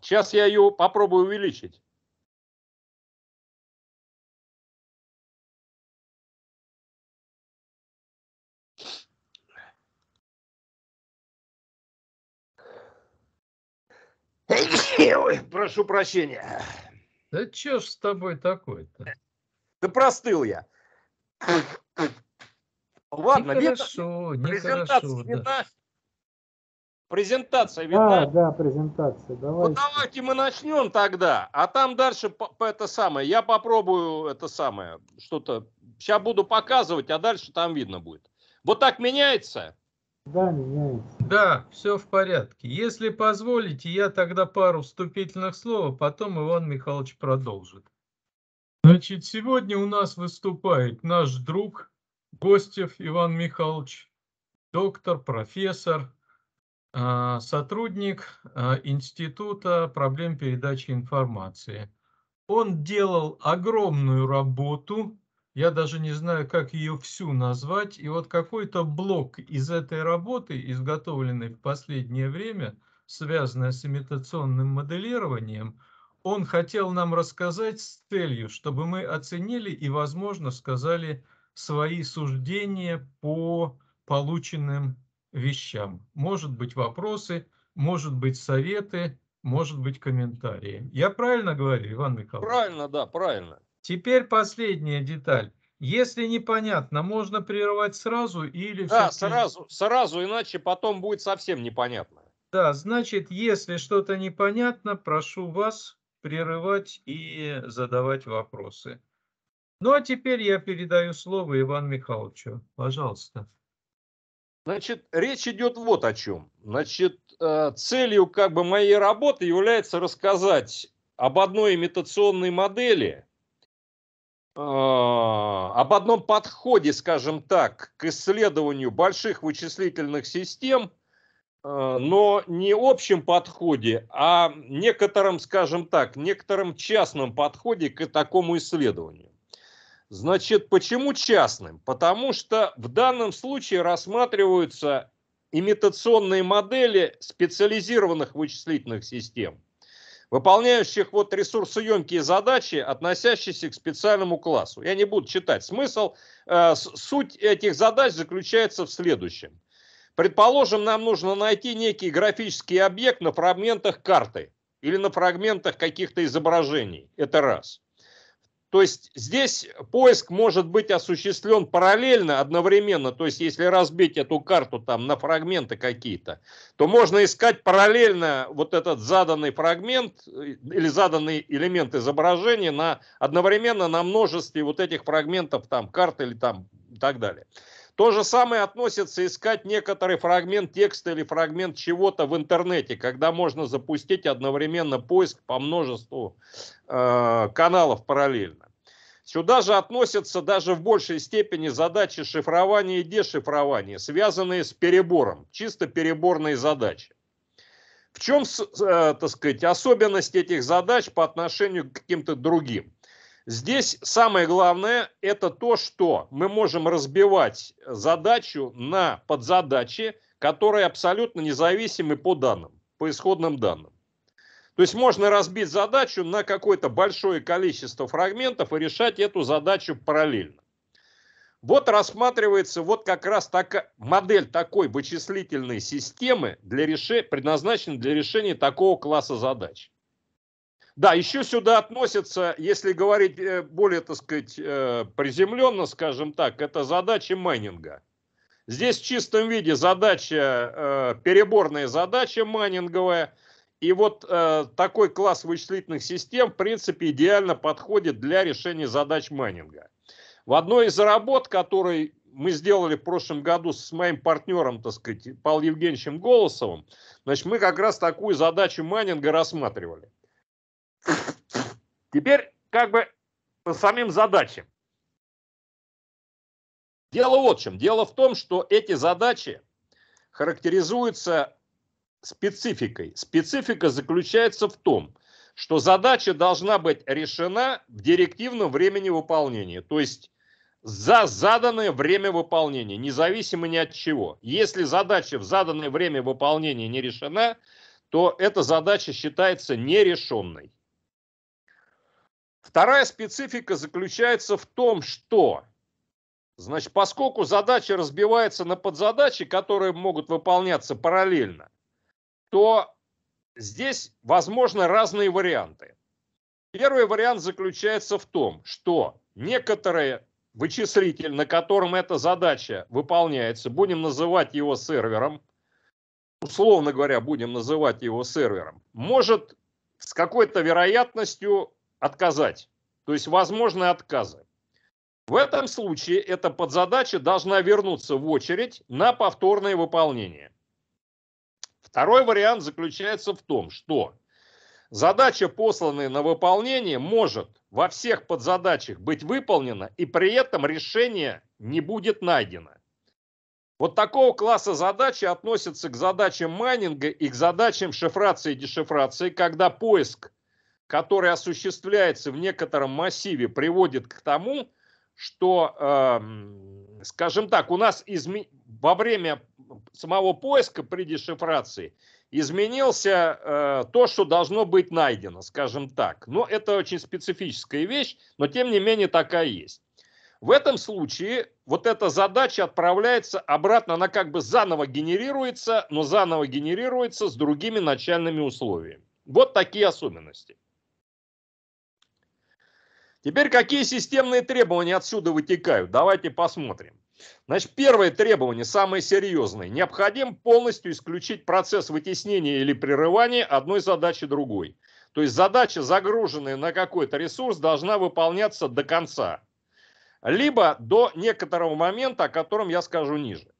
Сейчас я ее попробую увеличить. Ой, прошу прощения. Да что ж с тобой такое-то? Да простыл я. Ладно, не хорошо, не хорошо. Да. Презентация а, видна? Да, да, презентация. Давайте. Ну давайте мы начнем тогда, а там дальше по это самое. Я попробую это самое, что-то. Сейчас буду показывать, а дальше там видно будет. Вот так меняется? Да, меняется. Да, все в порядке. Если позволите, я тогда пару вступительных слов, а потом Иван Михайлович продолжит. Значит, сегодня у нас выступает наш друг Гостев Иван Михайлович, доктор, профессор, а, сотрудник а, Института проблем передачи информации. Он делал огромную работу, я даже не знаю, как ее всю назвать, и вот какой-то блок из этой работы, изготовленный в последнее время, связанный с имитационным моделированием, он хотел нам рассказать с целью, чтобы мы оценили и, возможно, сказали свои суждения по полученным вещам. Может быть вопросы, может быть советы, может быть комментарии. Я правильно говорю, Иван Михайлович? Правильно, да, правильно. Теперь последняя деталь. Если непонятно, можно прерывать сразу или... Да, сразу, сразу, иначе потом будет совсем непонятно. Да, значит, если что-то непонятно, прошу вас прерывать и задавать вопросы. Ну а теперь я передаю слово Ивану Михайловичу. Пожалуйста. Значит, речь идет вот о чем. Значит, э, целью как бы моей работы является рассказать об одной имитационной модели, э, об одном подходе, скажем так, к исследованию больших вычислительных систем, э, но не общем подходе, а некотором, скажем так, некотором частном подходе к такому исследованию. Значит, почему частным? Потому что в данном случае рассматриваются имитационные модели специализированных вычислительных систем, выполняющих вот ресурсоемкие задачи, относящиеся к специальному классу. Я не буду читать смысл. Э, суть этих задач заключается в следующем. Предположим, нам нужно найти некий графический объект на фрагментах карты или на фрагментах каких-то изображений. Это раз. То есть здесь поиск может быть осуществлен параллельно, одновременно. То есть если разбить эту карту там на фрагменты какие-то, то можно искать параллельно вот этот заданный фрагмент э, или заданный элемент изображения на, одновременно на множестве вот этих фрагментов там карты или там и так далее. То же самое относится искать некоторый фрагмент текста или фрагмент чего-то в интернете, когда можно запустить одновременно поиск по множеству э, каналов параллельно. Сюда же относятся даже в большей степени задачи шифрования и дешифрования, связанные с перебором, чисто переборные задачи. В чем, э, так сказать, особенность этих задач по отношению к каким-то другим? Здесь самое главное – это то, что мы можем разбивать задачу на подзадачи, которые абсолютно независимы по данным, по исходным данным. То есть можно разбить задачу на какое-то большое количество фрагментов и решать эту задачу параллельно. Вот рассматривается вот как раз такая модель такой вычислительной системы, для реши, предназначена для решения такого класса задач. Да, еще сюда относятся, если говорить э, более, так сказать, э, приземленно, скажем так, это задачи майнинга. Здесь в чистом виде задача, э, переборная задача майнинговая. И вот такой класс вычислительных систем, в принципе, идеально подходит для решения задач майнинга. В одной из работ, который мы сделали в прошлом году с моим партнером, так сказать, Павлом Евгеньевичем Голосовым, значит, мы как раз такую задачу майнинга рассматривали. Теперь как бы по самим задачам. Дело вот в чем. Дело в том, что эти задачи характеризуются спецификой. Специфика заключается в том, что задача должна быть решена в директивном времени выполнения, то есть за заданное время выполнения, независимо ни от чего. Если задача в заданное время выполнения не решена, то эта задача считается нерешенной. Вторая специфика заключается в том, что, значит, поскольку задача разбивается на подзадачи, которые могут выполняться параллельно, то здесь возможны разные варианты. Первый вариант заключается в том, что некоторые вычислитель, на котором эта задача выполняется, будем называть его сервером, условно говоря, будем называть его сервером, может с какой-то вероятностью отказать. То есть возможны отказы. В этом случае эта подзадача должна вернуться в очередь на повторное выполнение. Второй вариант заключается в том, что задача, посланная на выполнение, может во всех подзадачах быть выполнена, и при этом решение не будет найдено. Вот такого класса задачи относятся к задачам майнинга и к задачам шифрации и дешифрации, когда поиск который осуществляется в некотором массиве, приводит к тому, что, э, скажем так, у нас изме... во время самого поиска при дешифрации изменился э, то, что должно быть найдено, скажем так. Но это очень специфическая вещь, но тем не менее такая есть. В этом случае вот эта задача отправляется обратно, она как бы заново генерируется, но заново генерируется с другими начальными условиями. Вот такие особенности. Теперь какие системные требования отсюда вытекают? Давайте посмотрим. Значит, первое требование, самое серьезное. Необходимо полностью исключить процесс вытеснения или прерывания одной задачи другой. То есть задача, загруженная на какой-то ресурс, должна выполняться до конца. Либо до некоторого момента, о котором я скажу ниже.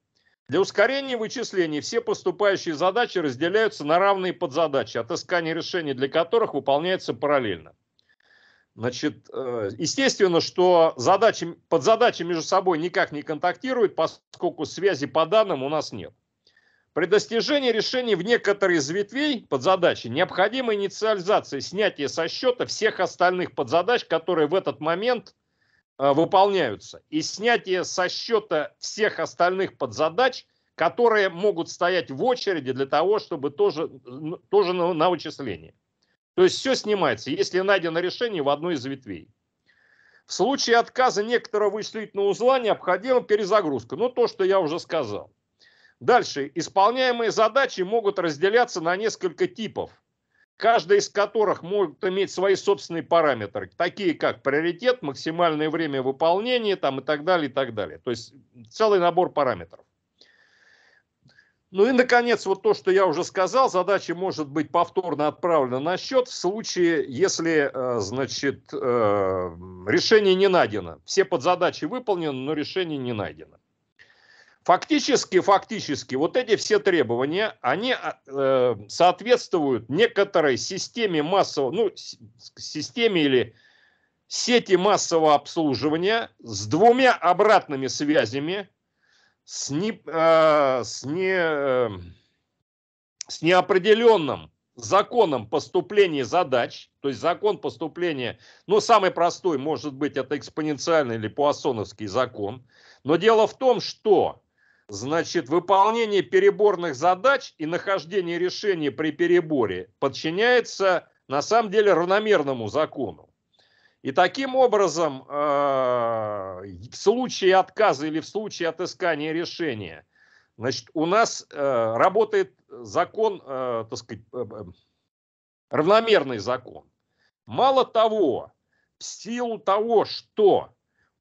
Для ускорения вычислений все поступающие задачи разделяются на равные подзадачи, отыскание решений для которых выполняется параллельно. Значит, э, естественно, что задачи, подзадачи между собой никак не контактируют, поскольку связи по данным у нас нет. При достижении решения в некоторые из ветвей подзадачи необходима инициализация снятия со счета всех остальных подзадач, которые в этот момент э, выполняются. И снятие со счета всех остальных подзадач, которые могут стоять в очереди для того, чтобы тоже, тоже на, на вычисление. То есть все снимается, если найдено решение в одной из ветвей. В случае отказа некоторого вычислительного узла необходима перезагрузка. Ну, то, что я уже сказал. Дальше. Исполняемые задачи могут разделяться на несколько типов, каждый из которых может иметь свои собственные параметры, такие как приоритет, максимальное время выполнения там, и так далее, и так далее. То есть целый набор параметров. Ну и, наконец, вот то, что я уже сказал, задача может быть повторно отправлена на счет в случае, если, э, значит, э, решение не найдено. Все подзадачи выполнены, но решение не найдено. Фактически, фактически, вот эти все требования, они э, соответствуют некоторой системе массового, ну, системе или сети массового обслуживания с двумя обратными связями, с, не, а, с, не, эм, с неопределенным законом поступления задач, то есть закон поступления, ну, самый простой, может быть, это экспоненциальный или пуассоновский закон, но дело в том, что, значит, выполнение переборных задач и нахождение решения при переборе подчиняется, на самом деле, равномерному закону. И таким образом, а, в случае отказа или в случае отыскания решения, значит, у нас э, работает закон, э, так сказать, э, равномерный закон. Мало того, в силу того, что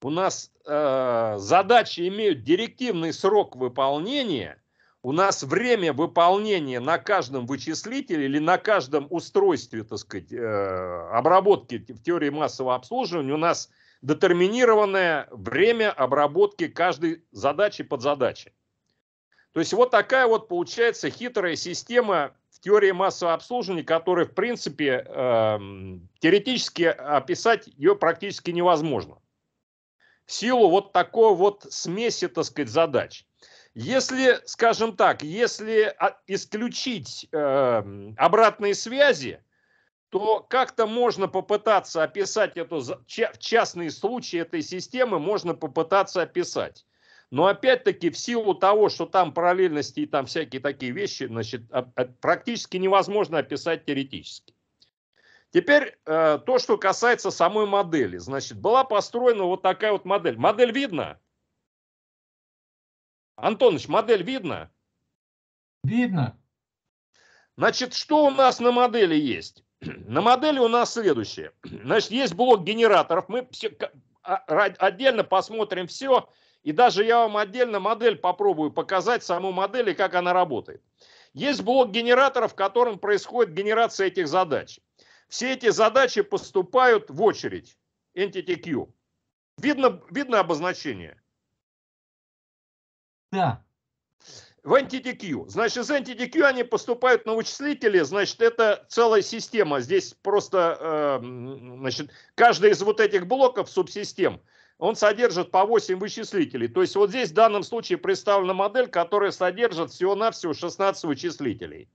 у нас задачи имеют директивный срок выполнения, у нас время выполнения на каждом вычислителе или на каждом устройстве, так сказать, э, обработки в теории массового обслуживания у нас детерминированное время обработки каждой задачи под задачи. То есть вот такая вот получается хитрая система в теории массового обслуживания, которую, в принципе, эм, теоретически описать ее практически невозможно. В силу вот такой вот смеси, так сказать, задач. Если, скажем так, если а, исключить э, обратные связи, то как-то можно попытаться описать эту частные случаи этой системы, можно попытаться описать. Но опять-таки в силу того, что там параллельности и там всякие такие вещи, значит, а, а, практически невозможно описать теоретически. Теперь э, то, что касается самой модели. Значит, была построена вот такая вот модель. Модель видно? Антонович, модель видно? Видно. Значит, что у нас на модели есть? На модели у нас следующее. Значит, есть блок генераторов. Мы все, а, отдельно посмотрим все. И даже я вам отдельно модель попробую показать, саму модель и как она работает. Есть блок генераторов, в котором происходит генерация этих задач. Все эти задачи поступают в очередь. Entity Q. Видно, видно обозначение? Да. В NTDQ. Значит, из NTDQ они поступают на вычислители, значит, это целая система. Здесь просто, э, значит, каждый из вот этих блоков субсистем, он содержит по 8 вычислителей. То есть вот здесь в данном случае представлена модель, которая содержит всего-навсего 16 вычислителей.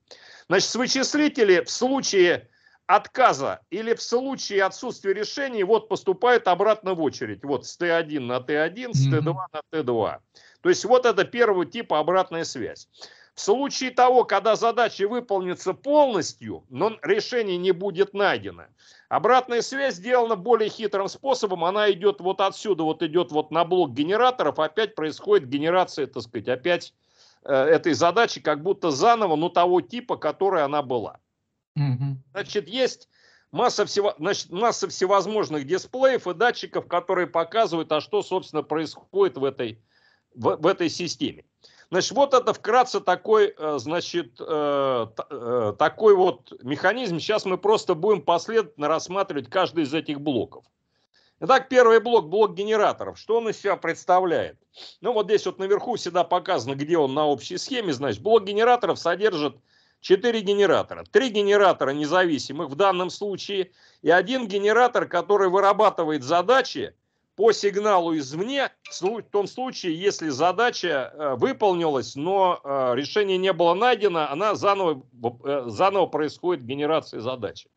Значит, с вычислители в случае отказа или в случае отсутствия решений вот поступают обратно в очередь. Вот с Т1 на Т1, с Т2 на Т2. То есть вот это первого типа обратная связь. В случае того, когда задача выполнится полностью, но решение не будет найдено, обратная связь сделана более хитрым способом. Она идет вот отсюда, вот идет вот на блок генераторов. Опять происходит генерация, так сказать, опять э, этой задачи как будто заново, но того типа, которой она была. Угу. Значит, есть масса, всего, значит, масса всевозможных дисплеев и датчиков, которые показывают, а что, собственно, происходит в этой в, в этой системе. Значит, вот это вкратце такой, э, значит, э, э, такой вот механизм. Сейчас мы просто будем последовательно рассматривать каждый из этих блоков. Итак, первый блок, блок генераторов. Что он из себя представляет? Ну, вот здесь вот наверху всегда показано, где он на общей схеме. Значит, блок генераторов содержит 4 генератора. три генератора независимых в данном случае и один генератор, который вырабатывает задачи, по сигналу извне в том случае, если задача э, выполнилась, но э, решение не было найдено, она заново, э, заново происходит генерация задачи.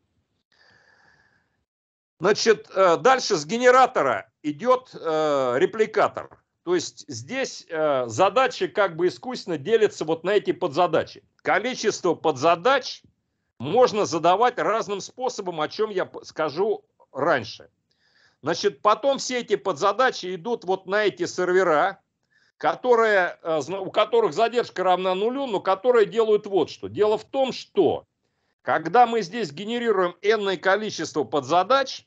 Значит, дальше с генератора идет репликатор. То есть здесь задачи как бы искусственно делятся вот на эти подзадачи. Количество подзадач можно задавать разным способом, о чем я скажу раньше. Значит, потом все эти подзадачи идут вот на эти сервера, которые, э, у которых задержка равна нулю, но которые делают вот что. Дело в том, что когда мы здесь генерируем n количество подзадач,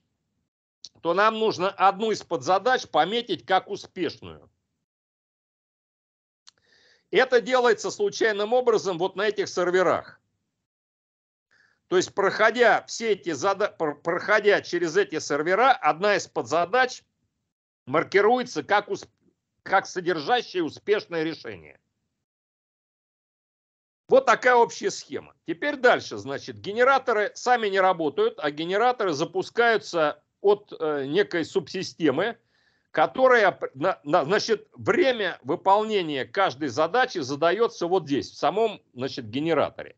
то нам нужно одну из подзадач пометить как успешную. Это делается случайным образом вот на этих серверах. То есть, проходя, все эти зада... проходя через эти сервера, одна из подзадач маркируется как, усп... как содержащее успешное решение. Вот такая общая схема. Теперь дальше. Значит, генераторы сами не работают, а генераторы запускаются от э, некой субсистемы, которая, на, на, значит, время выполнения каждой задачи задается вот здесь, в самом, значит, генераторе.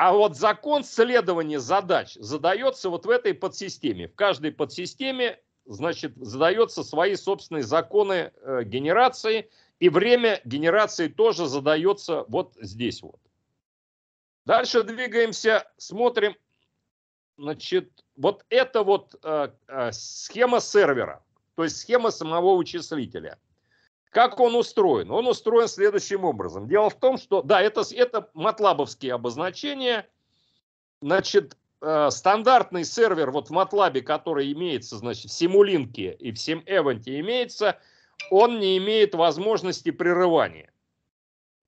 А вот закон следования задач задается вот в этой подсистеме. В каждой подсистеме, значит, задаются свои собственные законы э, генерации, и время генерации тоже задается вот здесь вот. Дальше двигаемся, смотрим. Значит, вот это вот э, э, схема сервера, то есть схема самого вычислителя – как он устроен? Он устроен следующим образом. Дело в том, что, да, это, это матлабовские обозначения. Значит, э, стандартный сервер вот в матлабе, который имеется, значит, в симулинке и в симэвенте имеется, он не имеет возможности прерывания.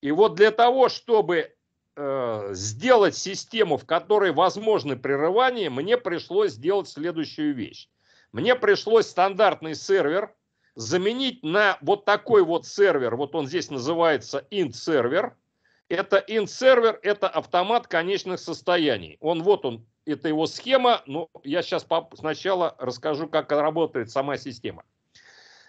И вот для того, чтобы э, сделать систему, в которой возможны прерывания, мне пришлось сделать следующую вещь. Мне пришлось стандартный сервер – заменить на вот такой вот сервер, вот он здесь называется int-сервер. Это int-сервер, это автомат конечных состояний. Он вот он, это его схема, но я сейчас сначала расскажу, как работает сама система.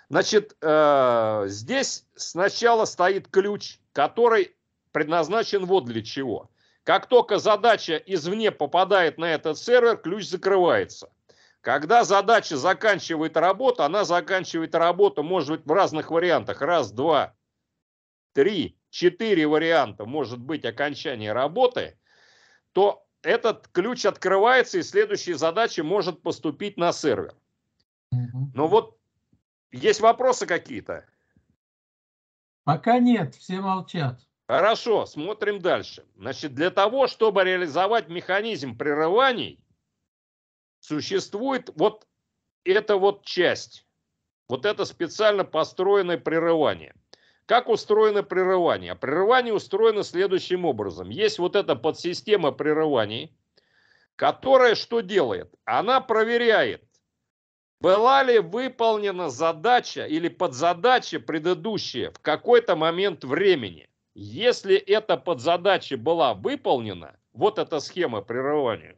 Значит, э, здесь сначала стоит ключ, который предназначен вот для чего. Как только задача извне попадает на этот сервер, ключ закрывается – когда задача заканчивает работу, она заканчивает работу, может быть, в разных вариантах. Раз, два, три, четыре варианта может быть окончание работы, то этот ключ открывается, и следующая задача может поступить на сервер. Но вот есть вопросы какие-то? Пока нет, все молчат. Хорошо, смотрим дальше. Значит, для того, чтобы реализовать механизм прерываний, существует вот эта вот часть, вот это специально построенное прерывание. Как устроено прерывание? Прерывание устроено следующим образом. Есть вот эта подсистема прерываний, которая что делает? Она проверяет, была ли выполнена задача или подзадача предыдущая в какой-то момент времени. Если эта подзадача была выполнена, вот эта схема прерывания,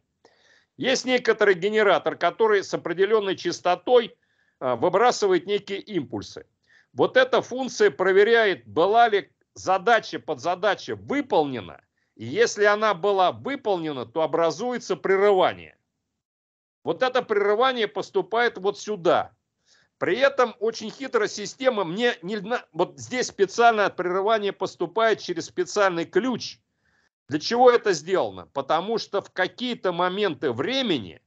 есть некоторый генератор, который с определенной частотой а, выбрасывает некие импульсы. Вот эта функция проверяет, была ли задача под задача выполнена. И если она была выполнена, то образуется прерывание. Вот это прерывание поступает вот сюда. При этом очень хитро система мне не... Вот здесь специально прерывание поступает через специальный ключ – для чего это сделано? Потому что в какие-то моменты времени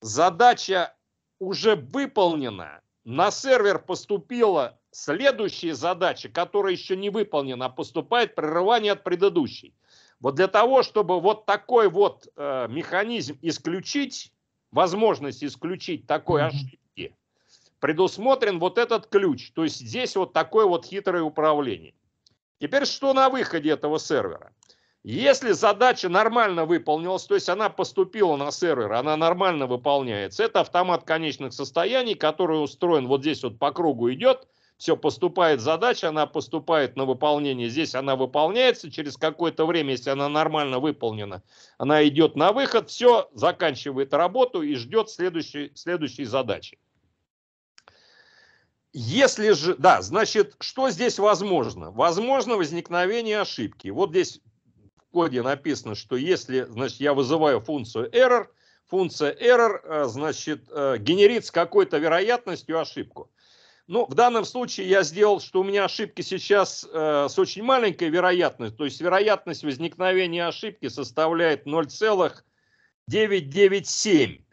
задача уже выполнена, на сервер поступила следующая задача, которая еще не выполнена, а поступает прерывание от предыдущей. Вот для того, чтобы вот такой вот э, механизм исключить, возможность исключить такой ошибки, предусмотрен вот этот ключ. То есть здесь вот такое вот хитрое управление. Теперь что на выходе этого сервера? Если задача нормально выполнилась, то есть она поступила на сервер, она нормально выполняется, это автомат конечных состояний, который устроен вот здесь вот по кругу идет, все, поступает задача, она поступает на выполнение, здесь она выполняется, через какое-то время, если она нормально выполнена, она идет на выход, все, заканчивает работу и ждет следующей, следующей задачи. Если же, да, значит, что здесь возможно? Возможно возникновение ошибки. Вот здесь коде написано, что если, значит, я вызываю функцию error, функция error, э, значит, э, генерит с какой-то вероятностью ошибку. Ну, в данном случае я сделал, что у меня ошибки сейчас э, с очень маленькой вероятностью, то есть вероятность возникновения ошибки составляет 0,997.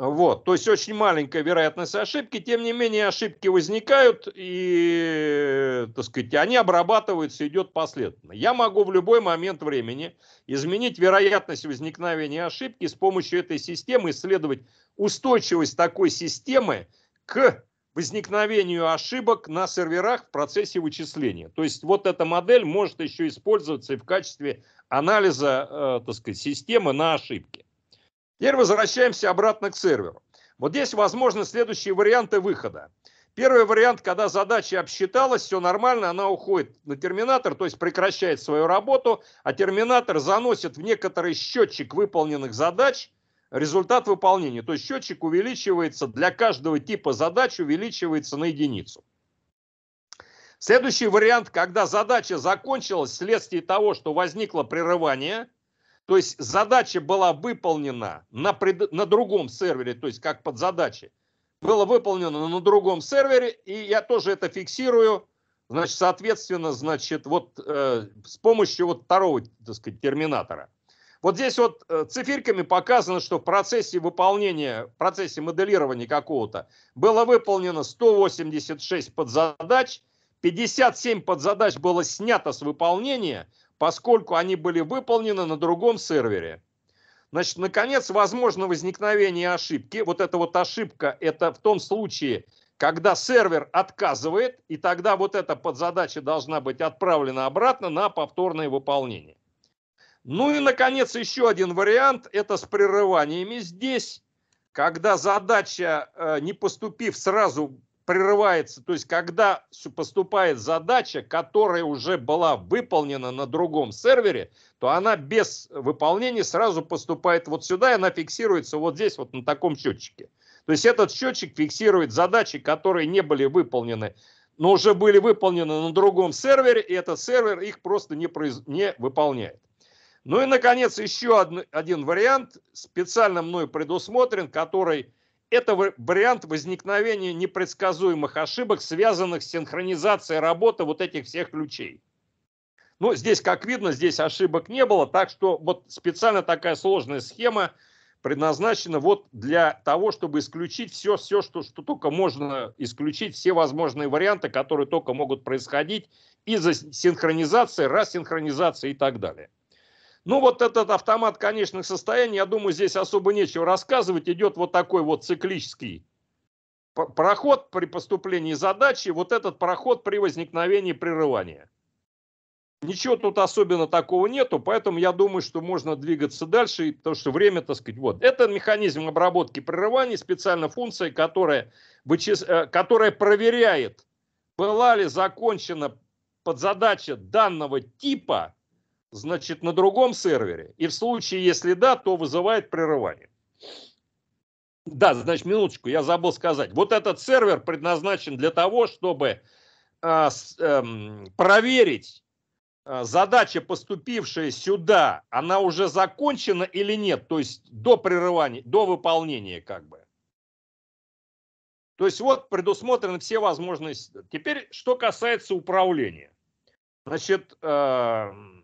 Вот, то есть очень маленькая вероятность ошибки, тем не менее ошибки возникают и, так сказать, они обрабатываются, идет последовательно. Я могу в любой момент времени изменить вероятность возникновения ошибки с помощью этой системы, исследовать устойчивость такой системы к возникновению ошибок на серверах в процессе вычисления. То есть вот эта модель может еще использоваться и в качестве анализа, э, так сказать, системы на ошибки. Теперь возвращаемся обратно к серверу. Вот здесь возможны следующие варианты выхода. Первый вариант, когда задача обсчиталась, все нормально, она уходит на терминатор, то есть прекращает свою работу, а терминатор заносит в некоторый счетчик выполненных задач результат выполнения. То есть счетчик увеличивается для каждого типа задач, увеличивается на единицу. Следующий вариант, когда задача закончилась вследствие того, что возникло прерывание – то есть задача была выполнена на, пред... на другом сервере, то есть как под задачей. Было выполнено на другом сервере, и я тоже это фиксирую. Значит, соответственно, значит, вот э, с помощью вот второго, так сказать, терминатора. Вот здесь вот э, циферками показано, что в процессе выполнения, в процессе моделирования какого-то было выполнено 186 подзадач, 57 подзадач было снято с выполнения, поскольку они были выполнены на другом сервере. Значит, наконец, возможно возникновение ошибки. Вот эта вот ошибка, это в том случае, когда сервер отказывает, и тогда вот эта подзадача должна быть отправлена обратно на повторное выполнение. Ну и, наконец, еще один вариант – это с прерываниями здесь, когда задача, э, не поступив сразу прерывается, то есть когда поступает задача, которая уже была выполнена на другом сервере, то она без выполнения сразу поступает вот сюда, и она фиксируется вот здесь, вот на таком счетчике. То есть этот счетчик фиксирует задачи, которые не были выполнены, но уже были выполнены на другом сервере, и этот сервер их просто не, произ... не выполняет. Ну и, наконец, еще один вариант, специально мной предусмотрен, который это вариант возникновения непредсказуемых ошибок, связанных с синхронизацией работы вот этих всех ключей. Ну, здесь, как видно, здесь ошибок не было, так что вот специально такая сложная схема предназначена вот для того, чтобы исключить все, все что, что только можно исключить, все возможные варианты, которые только могут происходить из-за синхронизации, рассинхронизации и так далее. Ну, вот этот автомат конечных состояний, я думаю, здесь особо нечего рассказывать. Идет вот такой вот циклический проход при поступлении задачи, вот этот проход при возникновении прерывания. Ничего тут особенно такого нету, поэтому я думаю, что можно двигаться дальше, потому что время, так сказать, вот. Это механизм обработки прерываний, специальная функция, которая, э, которая проверяет, была ли закончена подзадача данного типа значит, на другом сервере? И в случае, если да, то вызывает прерывание. Да, значит, минуточку, я забыл сказать. Вот этот сервер предназначен для того, чтобы э, э, проверить, а, задача, поступившая сюда, она уже закончена или нет, то есть до прерывания, до выполнения как бы. То есть вот предусмотрены все возможности. Теперь, что касается управления. Значит, эм,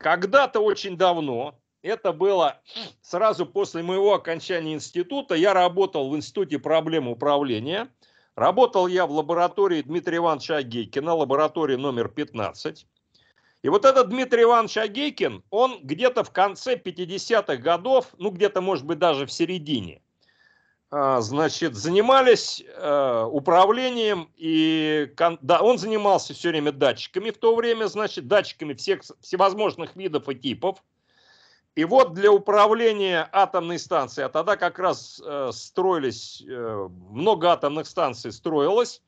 когда-то очень давно, это было сразу после моего окончания института, я работал в Институте проблем управления. Работал я в лаборатории Дмитрия Ивановича Агейкина, лаборатории номер 15. И вот этот Дмитрий Иванович Агейкин, он где-то в конце 50-х годов, ну где-то, может быть, даже в середине – а, значит, занимались э, управлением, и да, он занимался все время датчиками в то время, значит, датчиками всех, всевозможных видов и типов. И вот для управления атомной станцией, а тогда как раз э, строились, э, много атомных станций строилось,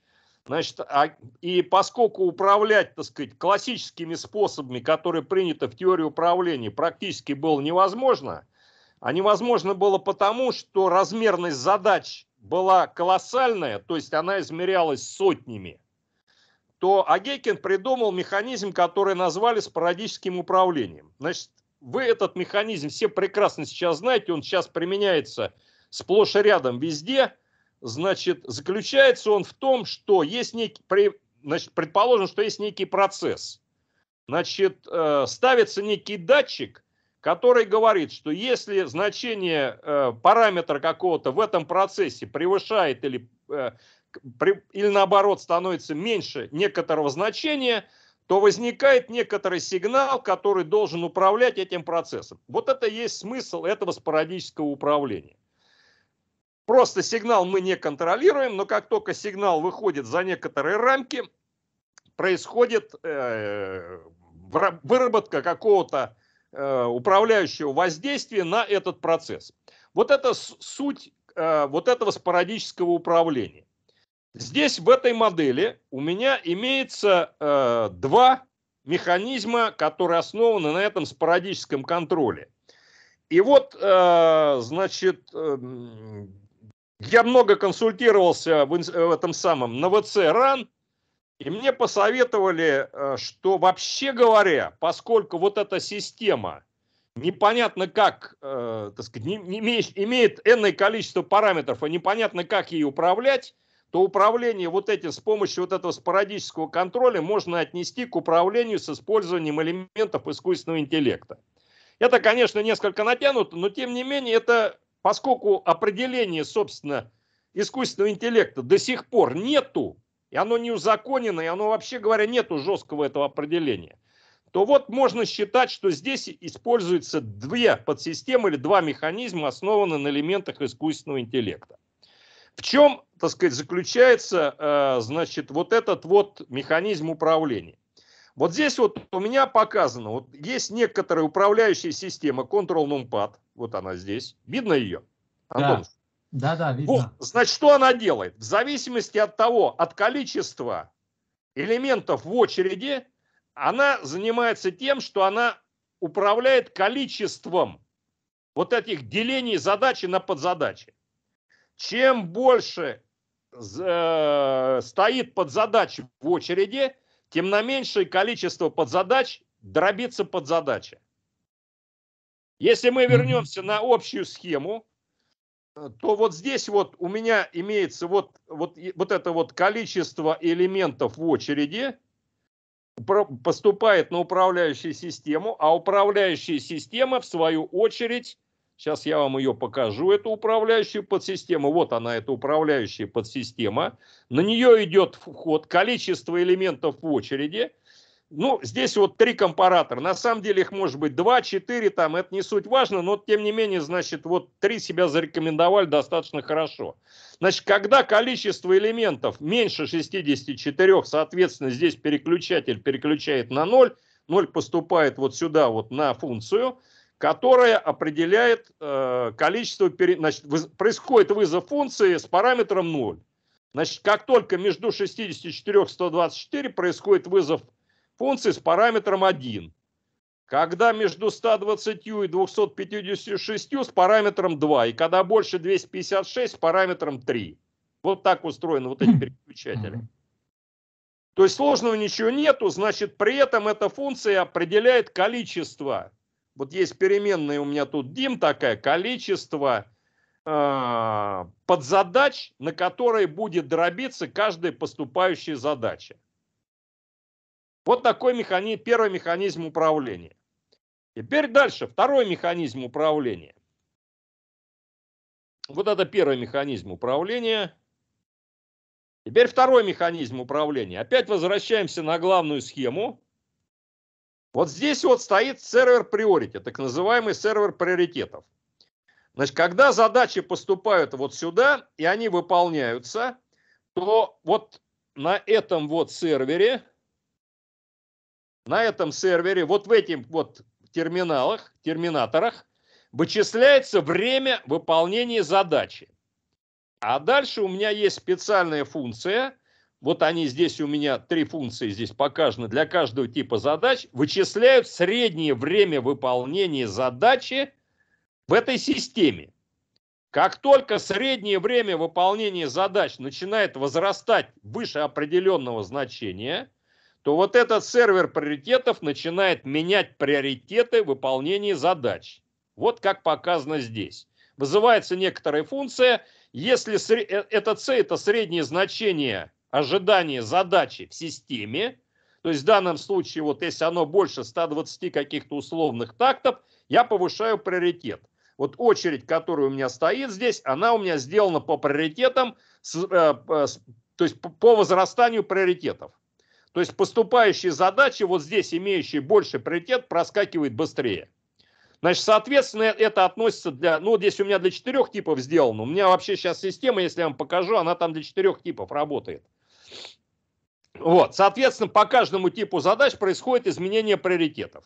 Значит, а, и поскольку управлять, так сказать, классическими способами, которые приняты в теории управления, практически было невозможно, а невозможно было потому, что размерность задач была колоссальная, то есть она измерялась сотнями, то Агейкин придумал механизм, который назвали спорадическим управлением. Значит, вы этот механизм все прекрасно сейчас знаете, он сейчас применяется сплошь и рядом везде. Значит, заключается он в том, что есть некий, значит, предположим, что есть некий процесс. Значит, э, ставится некий датчик, который говорит, что если значение э, параметра какого-то в этом процессе превышает или, э, или наоборот становится меньше некоторого значения, то возникает некоторый сигнал, который должен управлять этим процессом. Вот это и есть смысл этого спорадического управления. Просто сигнал мы не контролируем, но как только сигнал выходит за некоторые рамки, происходит э, выработка какого-то Э, управляющего воздействия на этот процесс. Вот это суть э, вот этого спорадического управления. Здесь в этой модели у меня имеется э, два механизма, которые основаны на этом спорадическом контроле. И вот, значит, эм, я много консультировался в этом самом на ВЦ РАН, и мне посоветовали, э, что вообще говоря, поскольку вот эта система непонятно как, э, так сказать, не, не имеет, имеет энное количество параметров, а непонятно как ей управлять, то управление вот этим с помощью вот этого спорадического контроля можно отнести к управлению с использованием элементов искусственного интеллекта. Это, конечно, несколько натянуто, но тем не менее это, поскольку определение, собственно, искусственного интеллекта до сих пор нету, и оно не узаконено, и оно, вообще говоря, нету жесткого этого определения, то вот можно считать, что здесь используются две подсистемы или два механизма, основанные на элементах искусственного интеллекта. В чем, так сказать, заключается, э, значит, вот этот вот механизм управления? Вот здесь вот у меня показано, вот есть некоторая управляющая система, Control Numpad, вот она здесь, видно ее? Антон? Да. Да, да, видно. Вот, значит, что она делает? В зависимости от того, от количества элементов в очереди, она занимается тем, что она управляет количеством вот этих делений задачи на подзадачи. Чем больше э, стоит подзадач в очереди, тем на меньшее количество подзадач дробится подзадача. Если мы вернемся на общую схему, Э, то вот здесь вот у меня имеется вот, вот, вот это вот количество элементов в очереди, поступает на управляющую систему, а управляющая система, в свою очередь, сейчас я вам ее покажу, эту управляющую подсистему, вот она, эта управляющая подсистема, на нее идет вход, количество элементов в очереди – ну, здесь вот три компаратора. На самом деле их может быть два, четыре, там, это не суть важно, но тем не менее, значит, вот три себя зарекомендовали достаточно хорошо. Значит, когда количество элементов меньше 64, соответственно, здесь переключатель переключает на 0, 0 поступает вот сюда, вот на функцию, которая определяет э, количество, пере... значит, происходит вызов функции с параметром 0. Значит, как только между 64 и 124 происходит вызов функции с параметром 1, когда между 120 и 256 с параметром 2, и когда больше 256 с параметром 3. Вот так устроены вот эти переключатели. То есть сложного ничего нету, значит при этом эта функция определяет количество. Вот есть переменная у меня тут DIM такая, количество э, подзадач, на которые будет дробиться каждая поступающая задача. Вот такой механи первый механизм управления. Теперь дальше, второй механизм управления. Вот это первый механизм управления. Теперь второй механизм управления. Опять возвращаемся на главную схему. Вот здесь вот стоит сервер приорити, так называемый сервер приоритетов. Значит, когда задачи поступают вот сюда, и они выполняются, то вот на этом вот сервере на этом сервере, вот в этих вот терминалах, терминаторах, вычисляется время выполнения задачи. А дальше у меня есть специальная функция. Вот они здесь у меня, три функции здесь показаны для каждого типа задач. Вычисляют среднее время выполнения задачи в этой системе. Как только среднее время выполнения задач начинает возрастать выше определенного значения – то вот этот сервер приоритетов начинает менять приоритеты выполнения задач. Вот как показано здесь. Вызывается некоторая функция. Если э, это C – это среднее значение ожидания задачи в системе, то есть в данном случае, вот если оно больше 120 каких-то условных тактов, я повышаю приоритет. Вот очередь, которая у меня стоит здесь, она у меня сделана по приоритетам, э, то есть по возрастанию приоритетов. То есть поступающие задачи, вот здесь имеющие больше приоритет, проскакивают быстрее. Значит, соответственно, это относится для... Ну, вот здесь у меня для четырех типов сделано. У меня вообще сейчас система, если я вам покажу, она там для четырех типов работает. Вот, соответственно, по каждому типу задач происходит изменение приоритетов.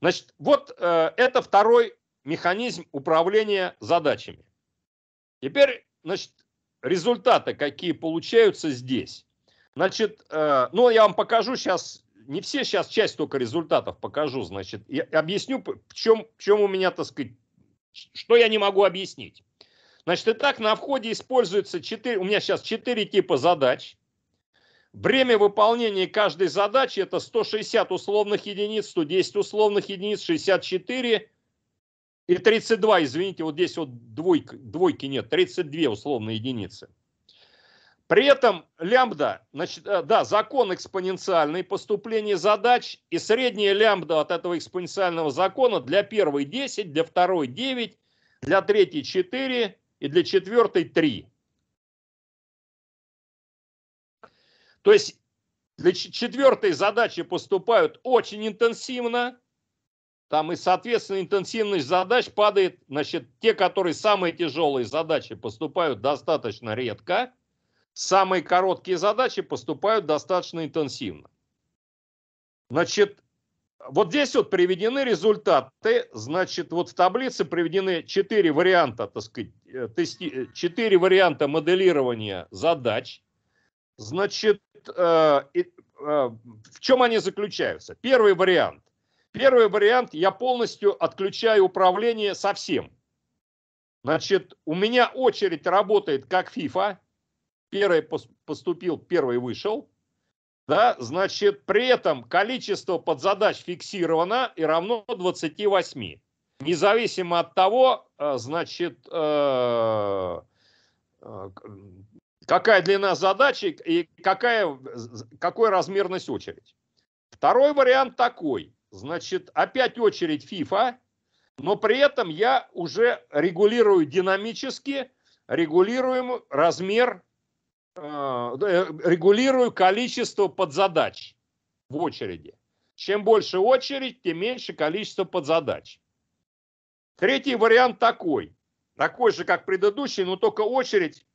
Значит, вот э, это второй механизм управления задачами. Теперь, значит, результаты, какие получаются здесь. Значит, э, ну я вам покажу сейчас, не все сейчас часть только результатов покажу, значит, и объясню, в чем, в чем у меня, так сказать, что я не могу объяснить. Значит, и так на входе используется 4, у меня сейчас 4 типа задач. Время выполнения каждой задачи это 160 условных единиц, 110 условных единиц, 64 и 32, извините, вот здесь вот двойка, двойки нет, 32 условные единицы. При этом лямбда, значит, э, да, закон экспоненциальный, поступление задач и средняя лямбда от этого экспоненциального закона для первой 10, для второй 9, для третьей 4 и для четвертой 3. То есть для четвертой задачи поступают очень интенсивно, там и, соответственно, интенсивность задач падает, значит, те, которые самые тяжелые задачи поступают достаточно редко – самые короткие задачи поступают достаточно интенсивно. Значит, вот здесь вот приведены результаты. Значит, вот в таблице приведены 4 варианта, так сказать, 4 э, э, варианта моделирования задач. Значит, э, в чем они заключаются? Первый вариант. Первый вариант, я полностью отключаю управление совсем. Значит, у меня очередь работает как FIFA, первый поступил, первый вышел, да, значит, при этом количество подзадач фиксировано и равно 28. Независимо от того, э, значит, э, э, какая длина задачи и какая, какой размерность очередь. Второй вариант такой. Значит, опять очередь FIFA, но при этом я уже регулирую динамически регулируем размер а, регулирую количество подзадач в очереди. Чем больше очередь, тем меньше количество подзадач. Третий вариант такой. Такой же, как предыдущий, но только очередь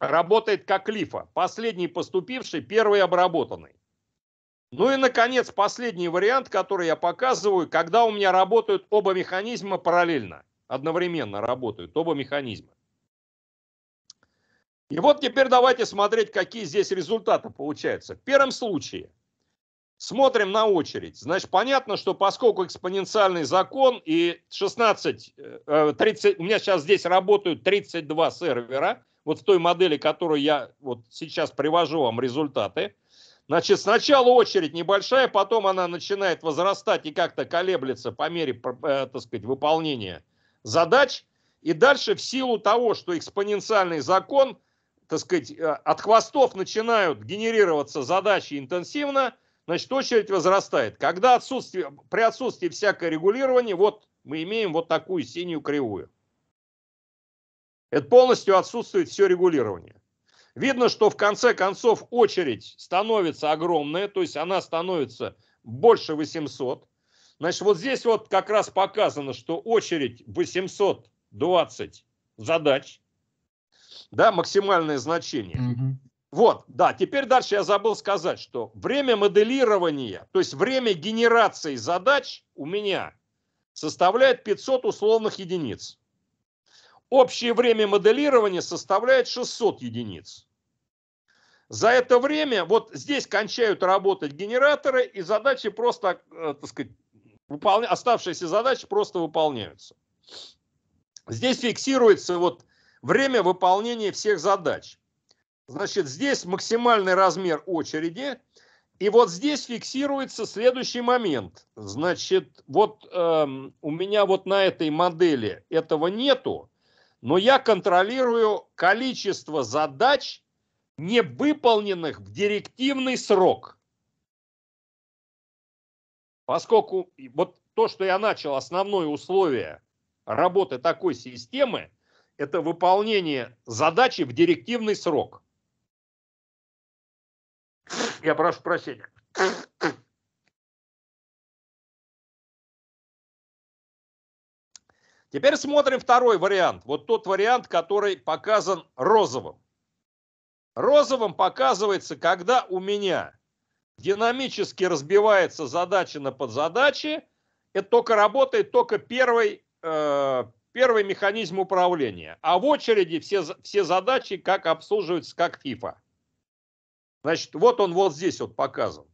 работает как лифа. Последний поступивший, первый обработанный. Ну и, наконец, последний вариант, который я показываю, когда у меня работают оба механизма параллельно. Одновременно работают оба механизма. И вот теперь давайте смотреть, какие здесь результаты получаются. В первом случае смотрим на очередь. Значит, понятно, что поскольку экспоненциальный закон и 16, 30, э, э, у меня сейчас здесь работают 32 сервера, вот в той модели, которую я вот сейчас привожу вам результаты, Значит, сначала очередь небольшая, потом она начинает возрастать и как-то колеблется по мере, э, так сказать, выполнения задач. И дальше в силу того, что экспоненциальный закон – так сказать, э, от хвостов начинают генерироваться задачи интенсивно, значит, очередь возрастает. Когда отсутствие, при отсутствии всякого регулирования, вот мы имеем вот такую синюю кривую. Это полностью отсутствует все регулирование. Видно, что в конце концов очередь становится огромная, то есть она становится больше 800. Значит, вот здесь вот как раз показано, что очередь 820 задач да, максимальное значение. Угу. Вот, да, теперь дальше я забыл сказать, что время моделирования, то есть время генерации задач у меня составляет 500 условных единиц. Общее время моделирования составляет 600 единиц. За это время вот здесь кончают работать генераторы, и задачи просто, э, так сказать, выполня... оставшиеся задачи просто выполняются. Здесь фиксируется вот время выполнения всех задач. Значит, здесь максимальный размер очереди. И вот здесь фиксируется следующий момент. Значит, вот эм, у меня вот на этой модели этого нету, но я контролирую количество задач, не выполненных в директивный срок. Поскольку вот то, что я начал, основное условие работы такой системы – это выполнение задачи в директивный срок. Я прошу прощения. Теперь смотрим второй вариант. Вот тот вариант, который показан розовым. Розовым показывается, когда у меня динамически разбивается задача на подзадачи, это только работает только первый, э, Первый механизм управления. А в очереди все, все задачи, как обслуживаются, как FIFA. Значит, вот он вот здесь вот показан.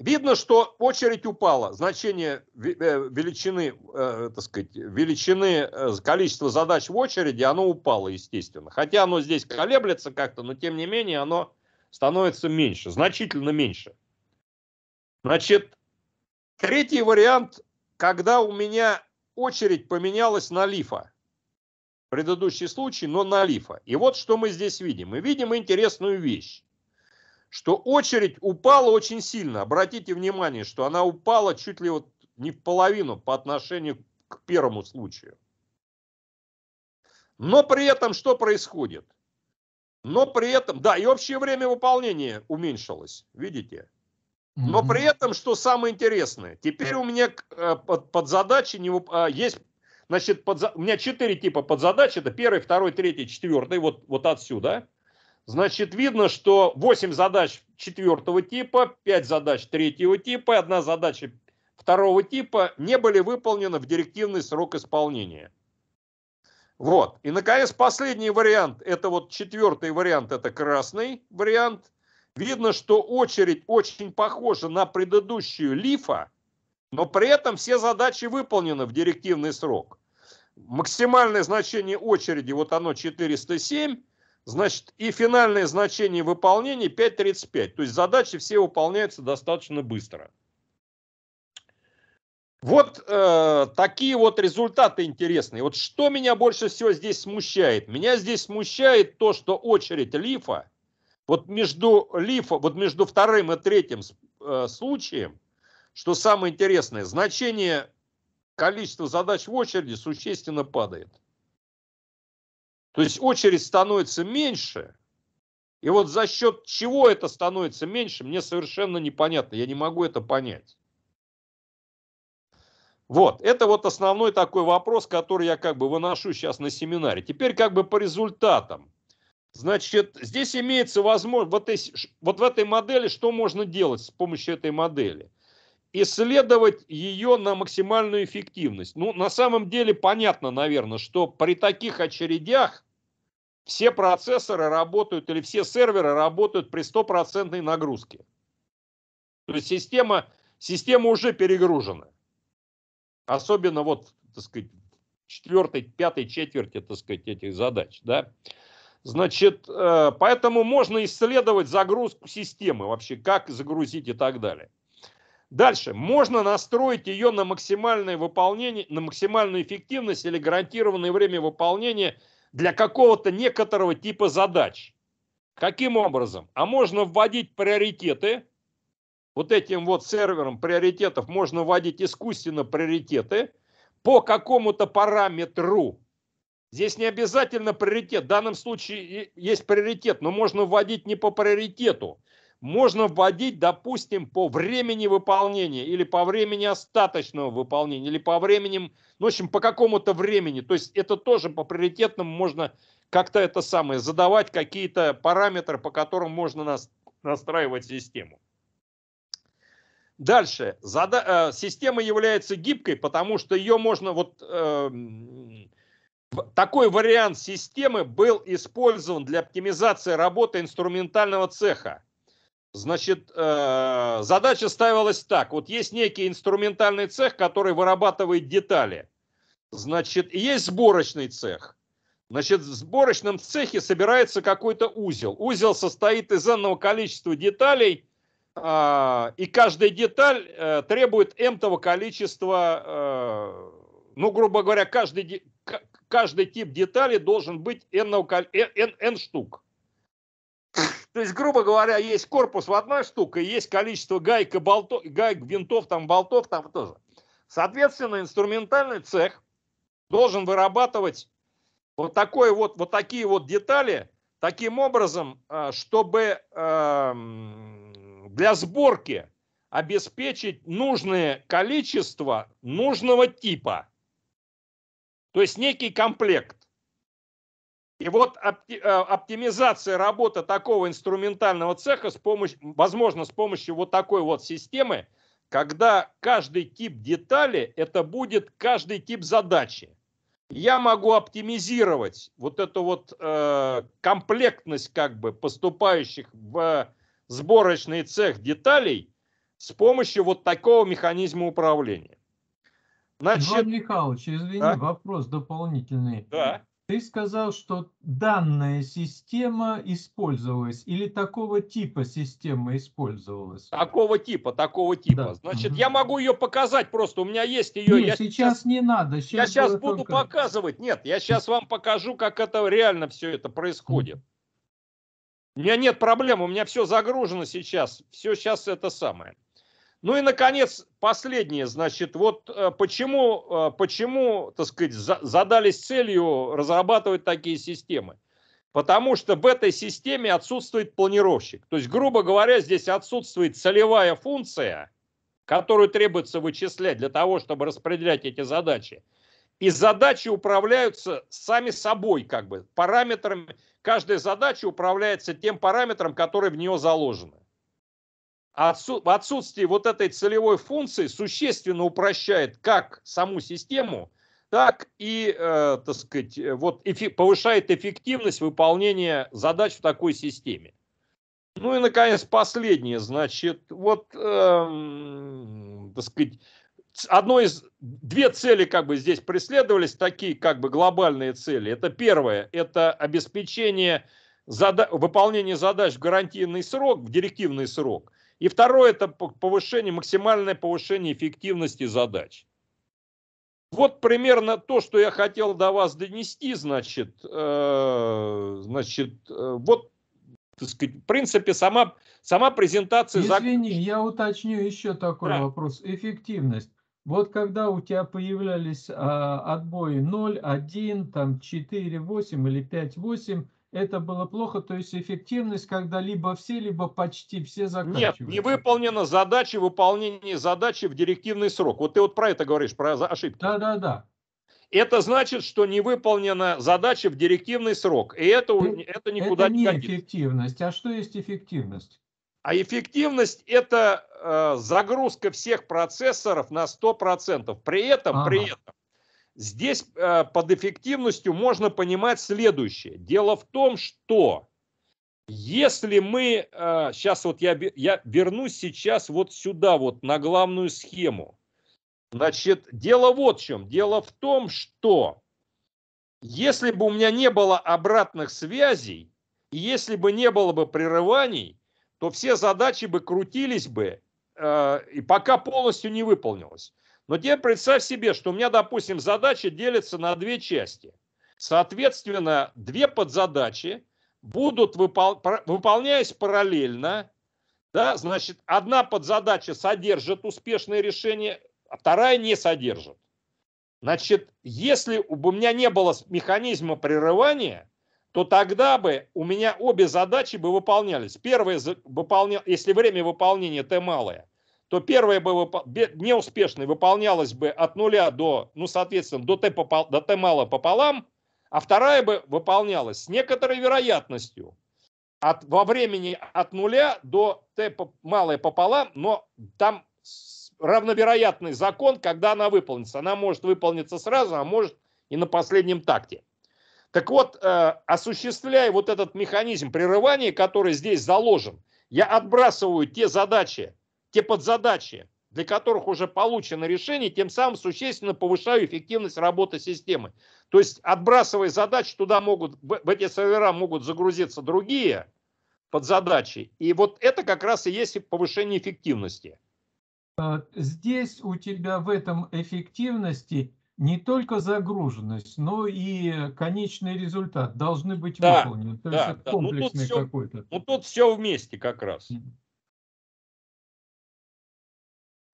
Видно, что очередь упала. Значение э, величины, э, так сказать, величины э, количества задач в очереди, оно упало, естественно. Хотя оно здесь колеблется как-то, но тем не менее оно становится меньше, значительно меньше. Значит, третий вариант, когда у меня очередь поменялась на лифа. Предыдущий случай, но на лифа. И вот что мы здесь видим. Мы видим интересную вещь, что очередь упала очень сильно. Обратите внимание, что она упала чуть ли вот не в половину по отношению к первому случаю. Но при этом что происходит? Но при этом, да, и общее время выполнения уменьшилось, видите? Но при этом, что самое интересное, теперь у меня э, под, под задачи не, а, есть, значит, под, у меня четыре типа подзадач, это первый, второй, третий, четвертый, вот, вот отсюда. Значит, видно, что 8 задач четвертого типа, 5 задач третьего типа одна задача второго типа не были выполнены в директивный срок исполнения. Вот. И, наконец, последний вариант, это вот четвертый вариант, это красный вариант – Видно, что очередь очень похожа на предыдущую лифа, но при этом все задачи выполнены в директивный срок. Максимальное значение очереди, вот оно 407, значит, и финальное значение выполнения 5.35. То есть задачи все выполняются достаточно быстро. Вот э, такие вот результаты интересные. Вот что меня больше всего здесь смущает? Меня здесь смущает то, что очередь лифа вот между лифом, вот между вторым и третьим э, случаем, что самое интересное, значение количества задач в очереди существенно падает. То есть очередь становится меньше, и вот за счет чего это становится меньше, мне совершенно непонятно, я не могу это понять. Вот, это вот основной такой вопрос, который я как бы выношу сейчас на семинаре. Теперь как бы по результатам. Значит, здесь имеется возможность, вот, эти, вот в этой модели что можно делать с помощью этой модели? Исследовать ее на максимальную эффективность. Ну, на самом деле понятно, наверное, что при таких очередях все процессоры работают или все серверы работают при стопроцентной нагрузке. То есть система, система уже перегружена. Особенно вот, так сказать, четвертой, пятой четверти, так сказать, этих задач, да. Значит, э, поэтому можно исследовать загрузку системы вообще, как загрузить и так далее. Дальше. Можно настроить ее на максимальное выполнение, на максимальную эффективность или гарантированное время выполнения для какого-то некоторого типа задач. Каким образом? А можно вводить приоритеты. Вот этим вот сервером приоритетов можно вводить искусственно приоритеты по какому-то параметру Здесь не обязательно приоритет. В данном случае есть приоритет, но можно вводить не по приоритету. Можно вводить, допустим, по времени выполнения или по времени остаточного выполнения, или по времени, ну, в общем, по какому-то времени. То есть это тоже по приоритетному можно как-то это самое, задавать какие-то параметры, по которым можно нас настраивать систему. Дальше. Зада э, система является гибкой, потому что ее можно вот... Э, такой вариант системы был использован для оптимизации работы инструментального цеха. Значит, э, задача ставилась так. Вот есть некий инструментальный цех, который вырабатывает детали. Значит, есть сборочный цех. Значит, в сборочном цехе собирается какой-то узел. Узел состоит из n количества деталей, э, и каждая деталь э, требует m-того количества, ну, грубо говоря, каждый, каждый тип детали должен быть n, n, n штук. То есть, грубо говоря, есть корпус в одной штуке, есть количество гаек, и болтов, гаек, винтов, там, болтов, там тоже. Соответственно, инструментальный цех должен вырабатывать вот, такой вот, вот такие вот детали таким образом, э, чтобы эм, для сборки обеспечить нужное количество нужного типа – то есть некий комплект. И вот э, оптимизация работы такого инструментального цеха, с помощью, возможно, с помощью вот такой вот системы, когда каждый тип детали – это будет каждый тип задачи. Я могу оптимизировать вот эту вот э, комплектность как бы поступающих в сборочный цех деталей с помощью вот такого механизма управления. Значит... Иван Михайлович, извини, а? вопрос дополнительный. Да. Ты сказал, что данная система использовалась или такого типа система использовалась? Такого типа, такого типа. Да. Значит, угу. я могу ее показать просто. У меня есть ее. Нет, я сейчас, сейчас не надо. Сейчас я сейчас буду показывать. Нет, я сейчас вам покажу, как это реально все это происходит. У меня нет проблем, у меня все загружено сейчас. Все сейчас это самое. Ну и, наконец, последнее, значит, вот э, почему, э, почему, так сказать, задались целью разрабатывать такие системы? Потому что в этой системе отсутствует планировщик. То есть, грубо говоря, здесь отсутствует целевая функция, которую требуется вычислять для того, чтобы распределять эти задачи. И задачи управляются сами собой, как бы, параметрами. Каждая задача управляется тем параметром, который в нее заложен отсутствие вот этой целевой функции существенно упрощает как саму систему, так и, э, так сказать, э, вот эфи, повышает эффективность выполнения задач в такой системе. Ну и, наконец, последнее, значит, вот, э, так сказать, одно из, две цели как бы здесь преследовались, такие как бы глобальные цели. Это первое, это обеспечение, зада, выполнение задач в гарантийный срок, в директивный срок – и второе – это повышение, максимальное повышение эффективности задач. Вот примерно то, что я хотел до вас донести, значит, э, значит, э, вот, так сказать, в принципе, сама, сама презентация... Извини, зак... я уточню еще такой да. вопрос. Эффективность. Вот когда у тебя появлялись а, отбои 0, 1, там 4, 8 или 5, 8, это было плохо, то есть эффективность, когда либо все, либо почти все заканчиваются. Нет, не выполнена задача выполнение задачи в директивный срок. Вот ты вот про это говоришь, про ошибки. Да, да, да. Это значит, что не выполнена задача в директивный срок. И это, ну, это никуда это не годится. эффективность. А что есть эффективность? А эффективность – это э, загрузка всех процессоров на 100%. При этом, ага. при этом Здесь э, под эффективностью можно понимать следующее. Дело в том, что если мы, э, сейчас вот я, я вернусь сейчас вот сюда, вот на главную схему. Значит, дело вот в чем. Дело в том, что если бы у меня не было обратных связей, и если бы не было бы прерываний, то все задачи бы крутились бы э, и пока полностью не выполнилось. Но теперь представь себе, что у меня, допустим, задача делится на две части. Соответственно, две подзадачи будут, выпол... выполняясь параллельно, да, значит, одна подзадача содержит успешное решение, а вторая не содержит. Значит, если бы у меня не было механизма прерывания, то тогда бы у меня обе задачи бы выполнялись. Первая выполнял, если время выполнения Т малое, то первое бы выпол... неуспешное выполнялось бы от нуля до, ну, соответственно, до Т, попол... до Т мало пополам, а вторая бы выполнялась с некоторой вероятностью от, во времени от нуля до Т малое пополам, но там равновероятный закон, когда она выполнится. Она может выполниться сразу, а может и на последнем такте. Так вот, э, осуществляя вот этот механизм прерывания, который здесь заложен, я отбрасываю те задачи, те подзадачи, для которых уже получено решение, тем самым существенно повышаю эффективность работы системы. То есть отбрасывая задачи, туда могут, в эти сервера могут загрузиться другие подзадачи. И вот это как раз и есть повышение эффективности. А, здесь у тебя в этом эффективности не только загруженность, но и конечный результат должны быть да, выполнены. То да, есть да. Ну, комплексный ну, какой-то. Ну тут все вместе как раз.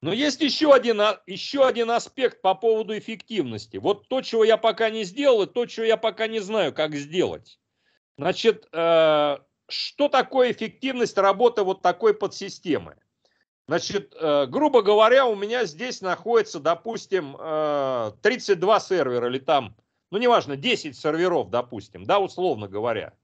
Но есть еще один, а, еще один аспект по поводу эффективности. Вот то, чего я пока не сделал, и то, чего я пока не знаю, как сделать. Значит, э, что такое эффективность работы вот такой подсистемы? Значит, э, грубо говоря, у меня здесь находится, допустим, э, 32 сервера или там, ну неважно, 10 серверов, допустим, да, условно говоря.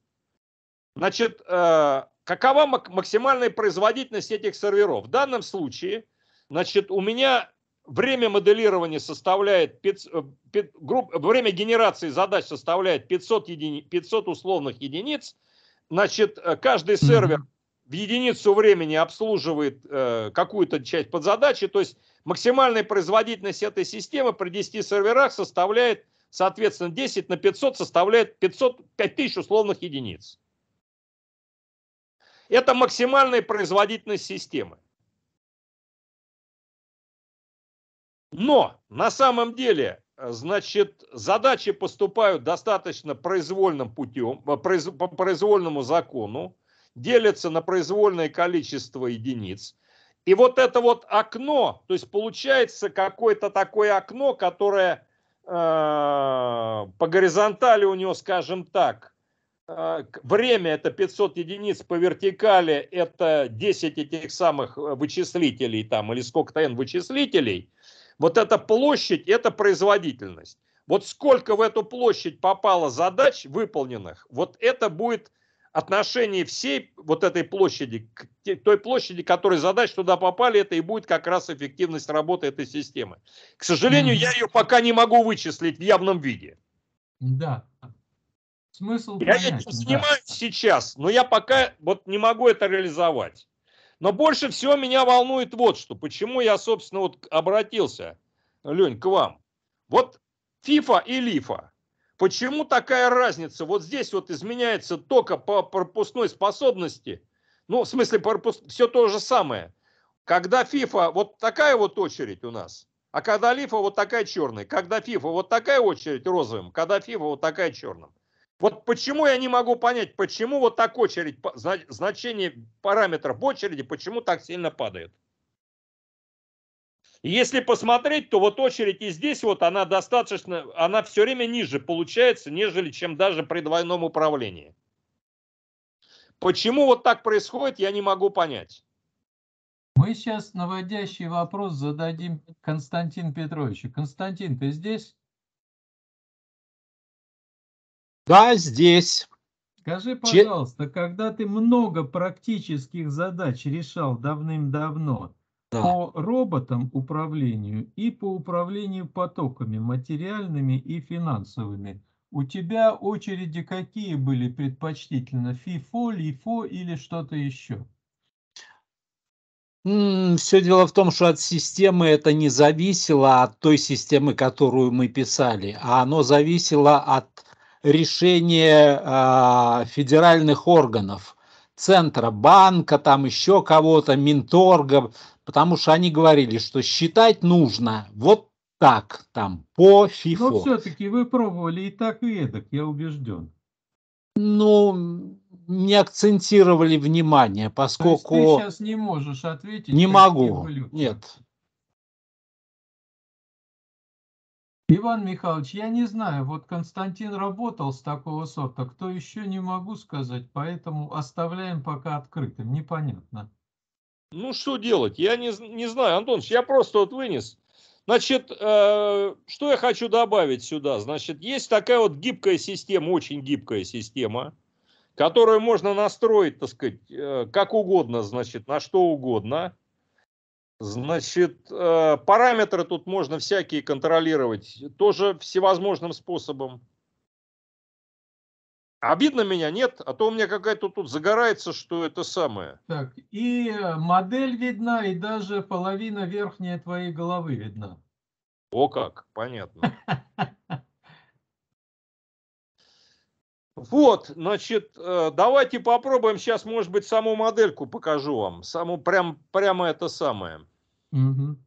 Значит, э, какова максимальная производительность этих серверов? В данном случае Значит, у меня время моделирования составляет, 500, 5, групп, время генерации задач составляет 500, едини, 500 условных единиц. Значит, э, каждый сервер в единицу времени обслуживает э, какую-то часть подзадачи. То есть максимальная производительность этой системы при 10 серверах составляет, соответственно, 10 на 500 составляет 500, 5000 условных единиц. Это максимальная производительность системы. Но на самом деле, э, значит, задачи поступают достаточно произвольным путем, э, по произвольному закону, делятся на произвольное количество единиц. И вот это вот окно, то есть получается какое-то такое окно, которое э, по горизонтали у него, скажем так, э, время это 500 единиц, по вертикали это 10 этих самых э, вычислителей там, или сколько-то n вычислителей – вот эта площадь – это производительность. Вот сколько в эту площадь попало задач выполненных, вот это будет отношение всей вот этой площади, к той площади, которой задач туда попали, это и будет как раз эффективность работы этой системы. К сожалению, я ее пока не могу вычислить в явном виде. Да. Смысл я понятен, этим занимаюсь да. сейчас, но я пока вот не могу это реализовать. Но больше всего меня волнует вот что. Почему я, собственно, вот обратился, Лень, к вам. Вот ФИФА и ЛИФА. Почему такая разница? Вот здесь вот изменяется только по пропускной способности. Ну, в смысле, пропуск... все то же самое. Когда ФИФА, вот такая вот очередь у нас, а когда ЛИФА вот такая черная. Когда ФИФА вот такая очередь розовым, когда ФИФА вот такая черная. Вот почему я не могу понять, почему вот так очередь, значение параметров в очереди, почему так сильно падает. Если посмотреть, то вот очередь и здесь вот она достаточно, она все время ниже получается, нежели чем даже при двойном управлении. Почему вот так происходит, я не могу понять. Мы сейчас наводящий вопрос зададим Константин Петровичу. Константин, ты здесь? Да, здесь. Скажи, пожалуйста, Че... когда ты много практических задач решал давным-давно да. по роботам управлению и по управлению потоками материальными и финансовыми, у тебя очереди какие были предпочтительно? ФИФО, ЛИФО или что-то еще? Все дело в том, что от системы это не зависело а от той системы, которую мы писали, а оно зависело от решение э, федеральных органов, центра банка, там еще кого-то, менторга, потому что они говорили, что считать нужно вот так, там, по ФИФО. Но все-таки вы пробовали и так, и эдак, я убежден. Ну, не акцентировали внимание, поскольку... То есть ты сейчас не можешь ответить? Не могу, нет. Иван Михайлович, я не знаю, вот Константин работал с такого сорта, кто еще не могу сказать, поэтому оставляем пока открытым, непонятно. Ну что делать, я не, не знаю, Антон, я просто вот вынес. Значит, э, что я хочу добавить сюда? Значит, есть такая вот гибкая система, очень гибкая система, которую можно настроить, так сказать, э, как угодно, значит, на что угодно – Значит, э, параметры тут можно всякие контролировать, тоже всевозможным способом. Обидно меня, нет? А то у меня какая-то тут загорается, что это самое. Так, и э, модель видна, и даже половина верхняя твоей головы видна. О как, понятно. Вот, значит, э, давайте попробуем сейчас, может быть, саму модельку покажу вам. Саму прям, прямо это самое. Угу.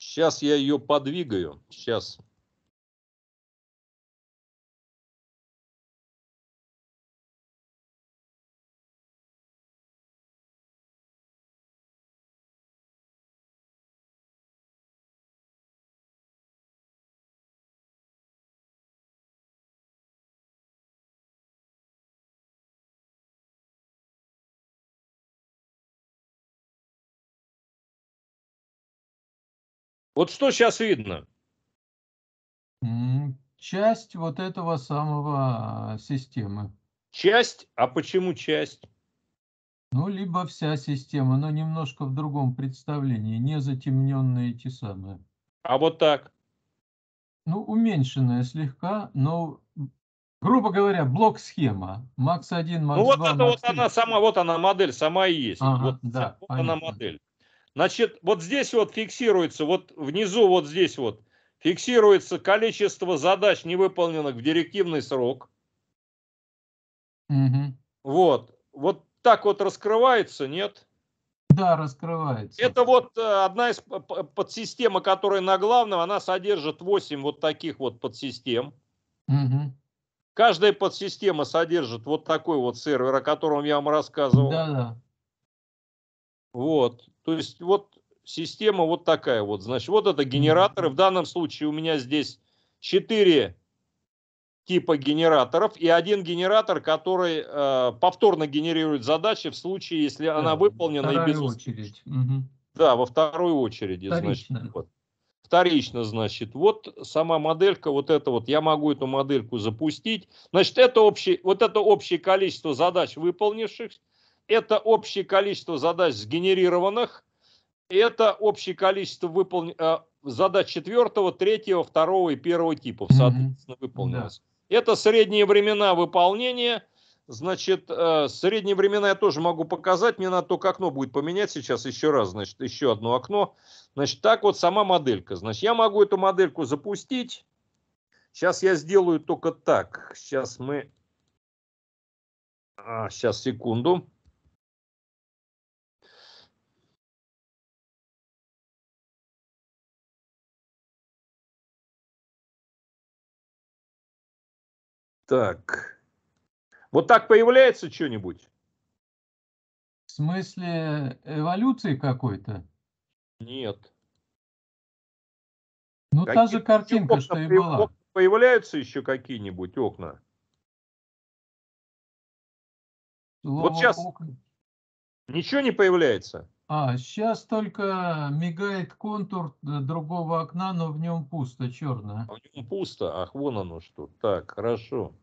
Сейчас я ее подвигаю. Сейчас. Вот что сейчас видно? Часть вот этого самого а, системы. Часть? А почему часть? Ну, либо вся система, но немножко в другом представлении, не затемненные те самые. А вот так? Ну, уменьшенная слегка, но, грубо говоря, блок-схема. Макс 1, ну, Макс 2, Ну, вот это вот она сама, вот она модель, сама и есть. Ага, вот, да, вот она модель. Значит, вот здесь вот фиксируется, вот внизу вот здесь вот фиксируется количество задач, не выполненных в директивный срок. Угу. Вот. Вот так вот раскрывается, нет? Да, раскрывается. Это вот э, одна из подсистем, которая на главном, она содержит 8 вот таких вот подсистем. Угу. Каждая подсистема содержит вот такой вот сервер, о котором я вам рассказывал. Да, да. Вот, то есть вот система вот такая вот. Значит, вот это генераторы. В данном случае у меня здесь четыре типа генераторов и один генератор, который э, повторно генерирует задачи в случае, если да, она выполнена и без очередь. Угу. Да, во второй очереди, Вторично. значит. Вот. Вторично, значит, вот сама моделька, вот это вот, я могу эту модельку запустить. Значит, это общий, вот это общее количество задач, выполнивших, это общее количество задач сгенерированных, это общее количество выполн... Э, задач четвертого, третьего, второго и первого типов, соответственно, выполнилось. Да. Это средние времена выполнения. Значит, э, средние времена я тоже могу показать. Мне надо только окно будет поменять сейчас еще раз. Значит, еще одно окно. Значит, так вот сама моделька. Значит, я могу эту модельку запустить. Сейчас я сделаю только так. Сейчас мы... А, сейчас, секунду. Так. Вот так появляется что-нибудь? В смысле эволюции какой-то? Нет. Ну, какие та же картинка, что и была. Появляются еще какие-нибудь окна? Слово вот сейчас окна. ничего не появляется. А, сейчас только мигает контур э, другого окна, но в нем пусто, черное. А в нем пусто? Ах, вон оно что. Так, хорошо.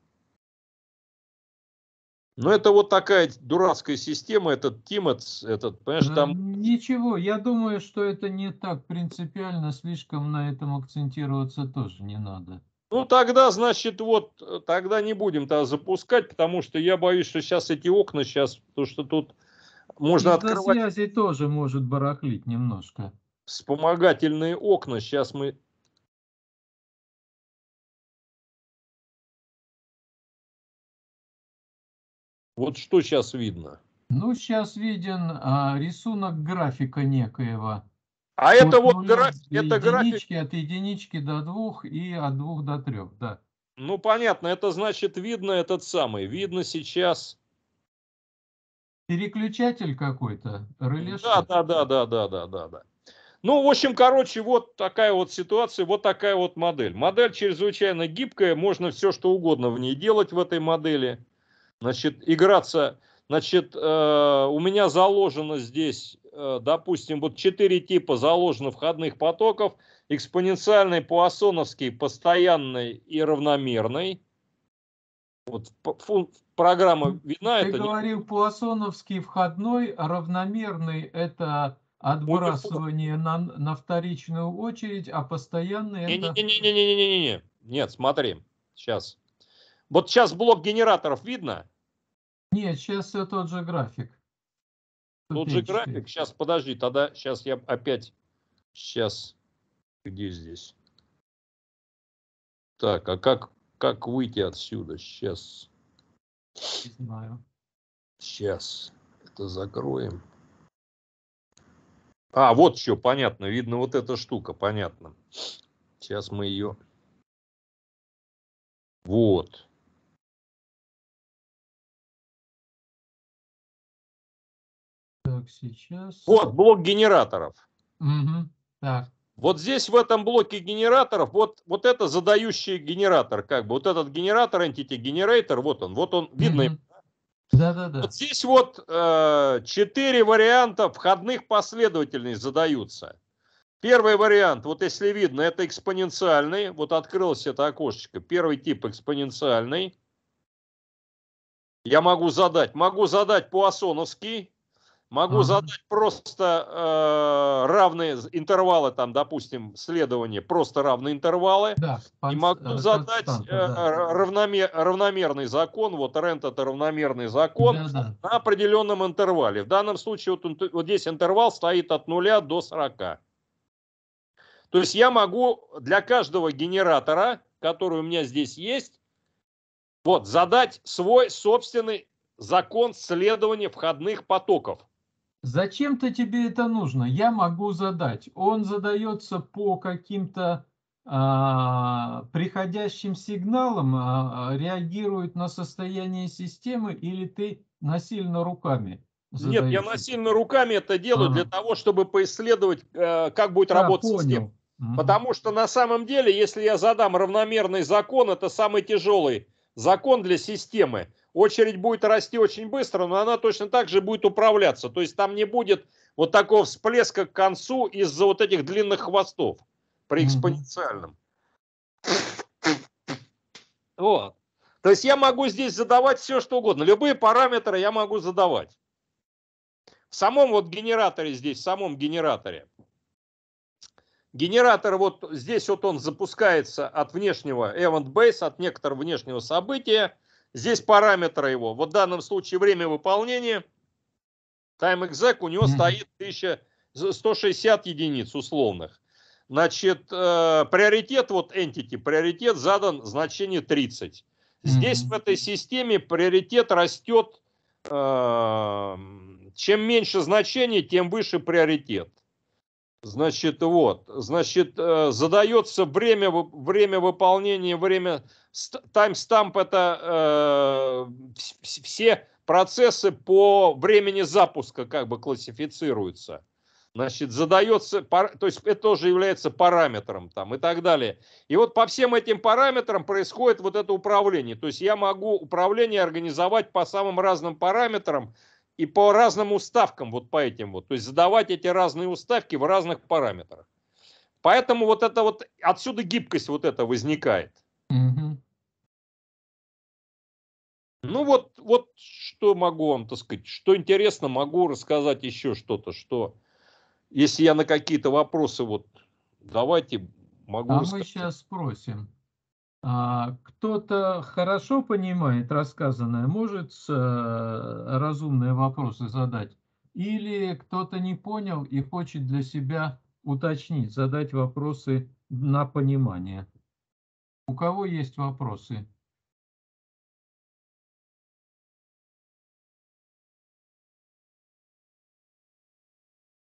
Но это вот такая дурацкая система, этот Тимот, этот, понимаешь, там... Ничего, я думаю, что это не так принципиально, слишком на этом акцентироваться тоже не надо. Ну, тогда, значит, вот, э, тогда не будем то запускать, потому что я боюсь, что сейчас эти окна сейчас, то что тут можно Из-за открывать... связи тоже может барахлить немножко. Вспомогательные окна, сейчас мы Вот что сейчас видно? Ну, сейчас виден а, рисунок графика некоего. А от это вот график, это график... От единички до двух и от двух до трех, да. Ну, понятно, это значит видно этот самый, видно сейчас... Переключатель какой-то, реле. Да, да, да, да, да, да, да, да. Ну, в общем, короче, вот такая вот ситуация, вот такая вот модель. Модель чрезвычайно гибкая, можно все что угодно в ней делать в этой модели. Значит, играться, значит, э, у меня заложено здесь, э, допустим, вот четыре типа заложено входных потоков, экспоненциальный, пуассоновский, постоянный и равномерный. Вот фун, программа ну, видна Ты это? говорил, не... пуассоновский входной, равномерный – это отбрасывание на, на вторичную очередь, а постоянный не, Не-не-не-не-не-не-не. Нет, смотри, сейчас. Вот сейчас блок генераторов видно? Нет, сейчас все тот же график. Тот же график. Сейчас, подожди, тогда сейчас я опять... Сейчас. Где здесь? Так, а как, как выйти отсюда? Сейчас. Не знаю. Сейчас. Это закроем. А, вот еще понятно. Видно вот эта штука, понятно. Сейчас мы ее... Вот. Так, сейчас. Вот блок генераторов. Угу. Так. Вот здесь в этом блоке генераторов, вот, вот это задающий генератор, как бы, вот этот генератор, entity generator, вот он, вот он, видно. Mm-hmm. Да, да, да. Вот здесь вот э, четыре варианта входных последовательностей задаются. Первый вариант, вот если видно, это экспоненциальный. Вот открылось это окошечко. Первый тип экспоненциальный. Я могу задать. Могу задать пуассоновский. Могу ага. задать просто э, равные интервалы, там, допустим, следования, просто равные интервалы. Да, и могу э, задать э, да. равномер, равномерный закон, вот рент это равномерный закон да, да. на определенном интервале. В данном случае вот, вот здесь интервал стоит от 0 до 40. То есть я могу для каждого генератора, который у меня здесь есть, вот, задать свой собственный закон следования входных потоков. Зачем-то тебе это нужно? Я могу задать. Он задается по каким-то а, приходящим сигналам, а, а реагирует на состояние системы или ты насильно руками? Задаешь? Нет, я насильно руками это делаю а. для того, чтобы поисследовать, э, как будет да, работать понял. система. Потому что на самом деле, если я задам равномерный закон, это самый тяжелый закон для системы очередь будет расти очень быстро, но она точно так же будет управляться. То есть там не будет вот такого всплеска к концу из-за вот этих длинных хвостов при экспоненциальном. Вот. То есть я могу здесь задавать все, что угодно. Любые параметры я могу задавать. В самом вот генераторе здесь, в самом генераторе. Генератор вот здесь вот он запускается от внешнего event base, от некоторого внешнего события – Здесь параметры его. Вот в данном случае время выполнения. Time exec у него mm -hmm. стоит 1160 единиц условных. Значит, э, приоритет вот entity, приоритет задан значение 30. Здесь mm -hmm. в этой системе приоритет растет, э, чем меньше значение, тем выше приоритет. Значит, вот, значит, э, задается время, время выполнения, время, таймстамп это э, все процессы по времени запуска как бы классифицируются. Значит, задается, то есть это тоже является параметром там и так далее. И вот по всем этим параметрам происходит вот это управление. То есть я могу управление организовать по самым разным параметрам, и по разным уставкам, вот по этим вот. То есть задавать эти разные уставки в разных параметрах. Поэтому вот это вот, отсюда гибкость вот это возникает. Угу. Ну вот, вот что могу вам, так сказать, что интересно, могу рассказать еще что-то, что если я на какие-то вопросы вот, давайте могу. А рассказать. мы сейчас спросим. А, кто-то хорошо понимает рассказанное, может э, разумные вопросы задать, или кто-то не понял и хочет для себя уточнить, задать вопросы на понимание. У кого есть вопросы?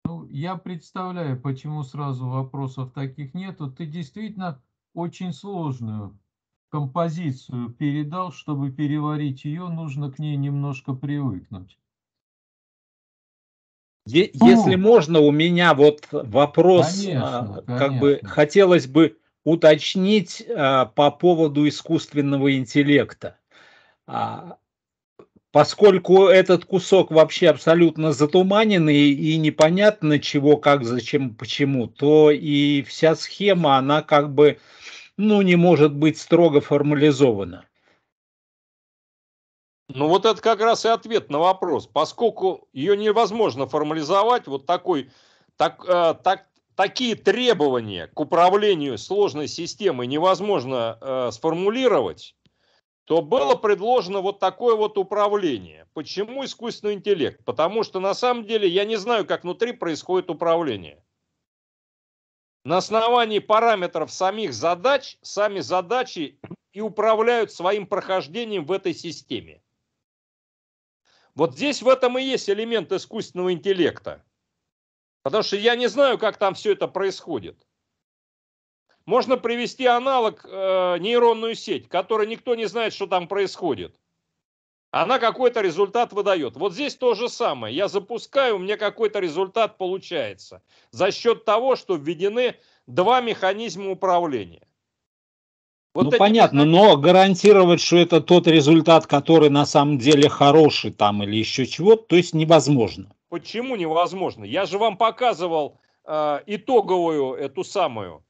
Ну, я представляю, почему сразу вопросов таких нету. Ты действительно очень сложную композицию передал, чтобы переварить ее, нужно к ней немножко привыкнуть. Ну, если О. можно, у меня вот вопрос, конечно, а, как конечно. бы хотелось бы уточнить а, по поводу искусственного интеллекта. А, поскольку этот кусок вообще абсолютно затуманенный и непонятно чего, как, зачем, почему, то и вся схема, она как бы, ну, не может быть строго формализована. Ну вот это как раз и ответ на вопрос. Поскольку ее невозможно формализовать, вот такой, так, э, так, такие требования к управлению сложной системой невозможно э, сформулировать, то было предложено вот такое вот управление. Почему искусственный интеллект? Потому что на самом деле я не знаю, как внутри происходит управление. На основании параметров самих задач, сами задачи и управляют своим прохождением в этой системе. Вот здесь в этом и есть элемент искусственного интеллекта. Потому что я не знаю, как там все это происходит. Можно привести аналог э, нейронную сеть, которой никто не знает, что там происходит. Она какой-то результат выдает. Вот здесь то же самое. Я запускаю, у меня какой-то результат получается за счет того, что введены два механизма управления. Вот ну понятно, механизмы... но гарантировать, что это тот результат, который на самом деле хороший там или еще чего-то, то есть невозможно. Почему невозможно? Я же вам показывал э, итоговую эту самую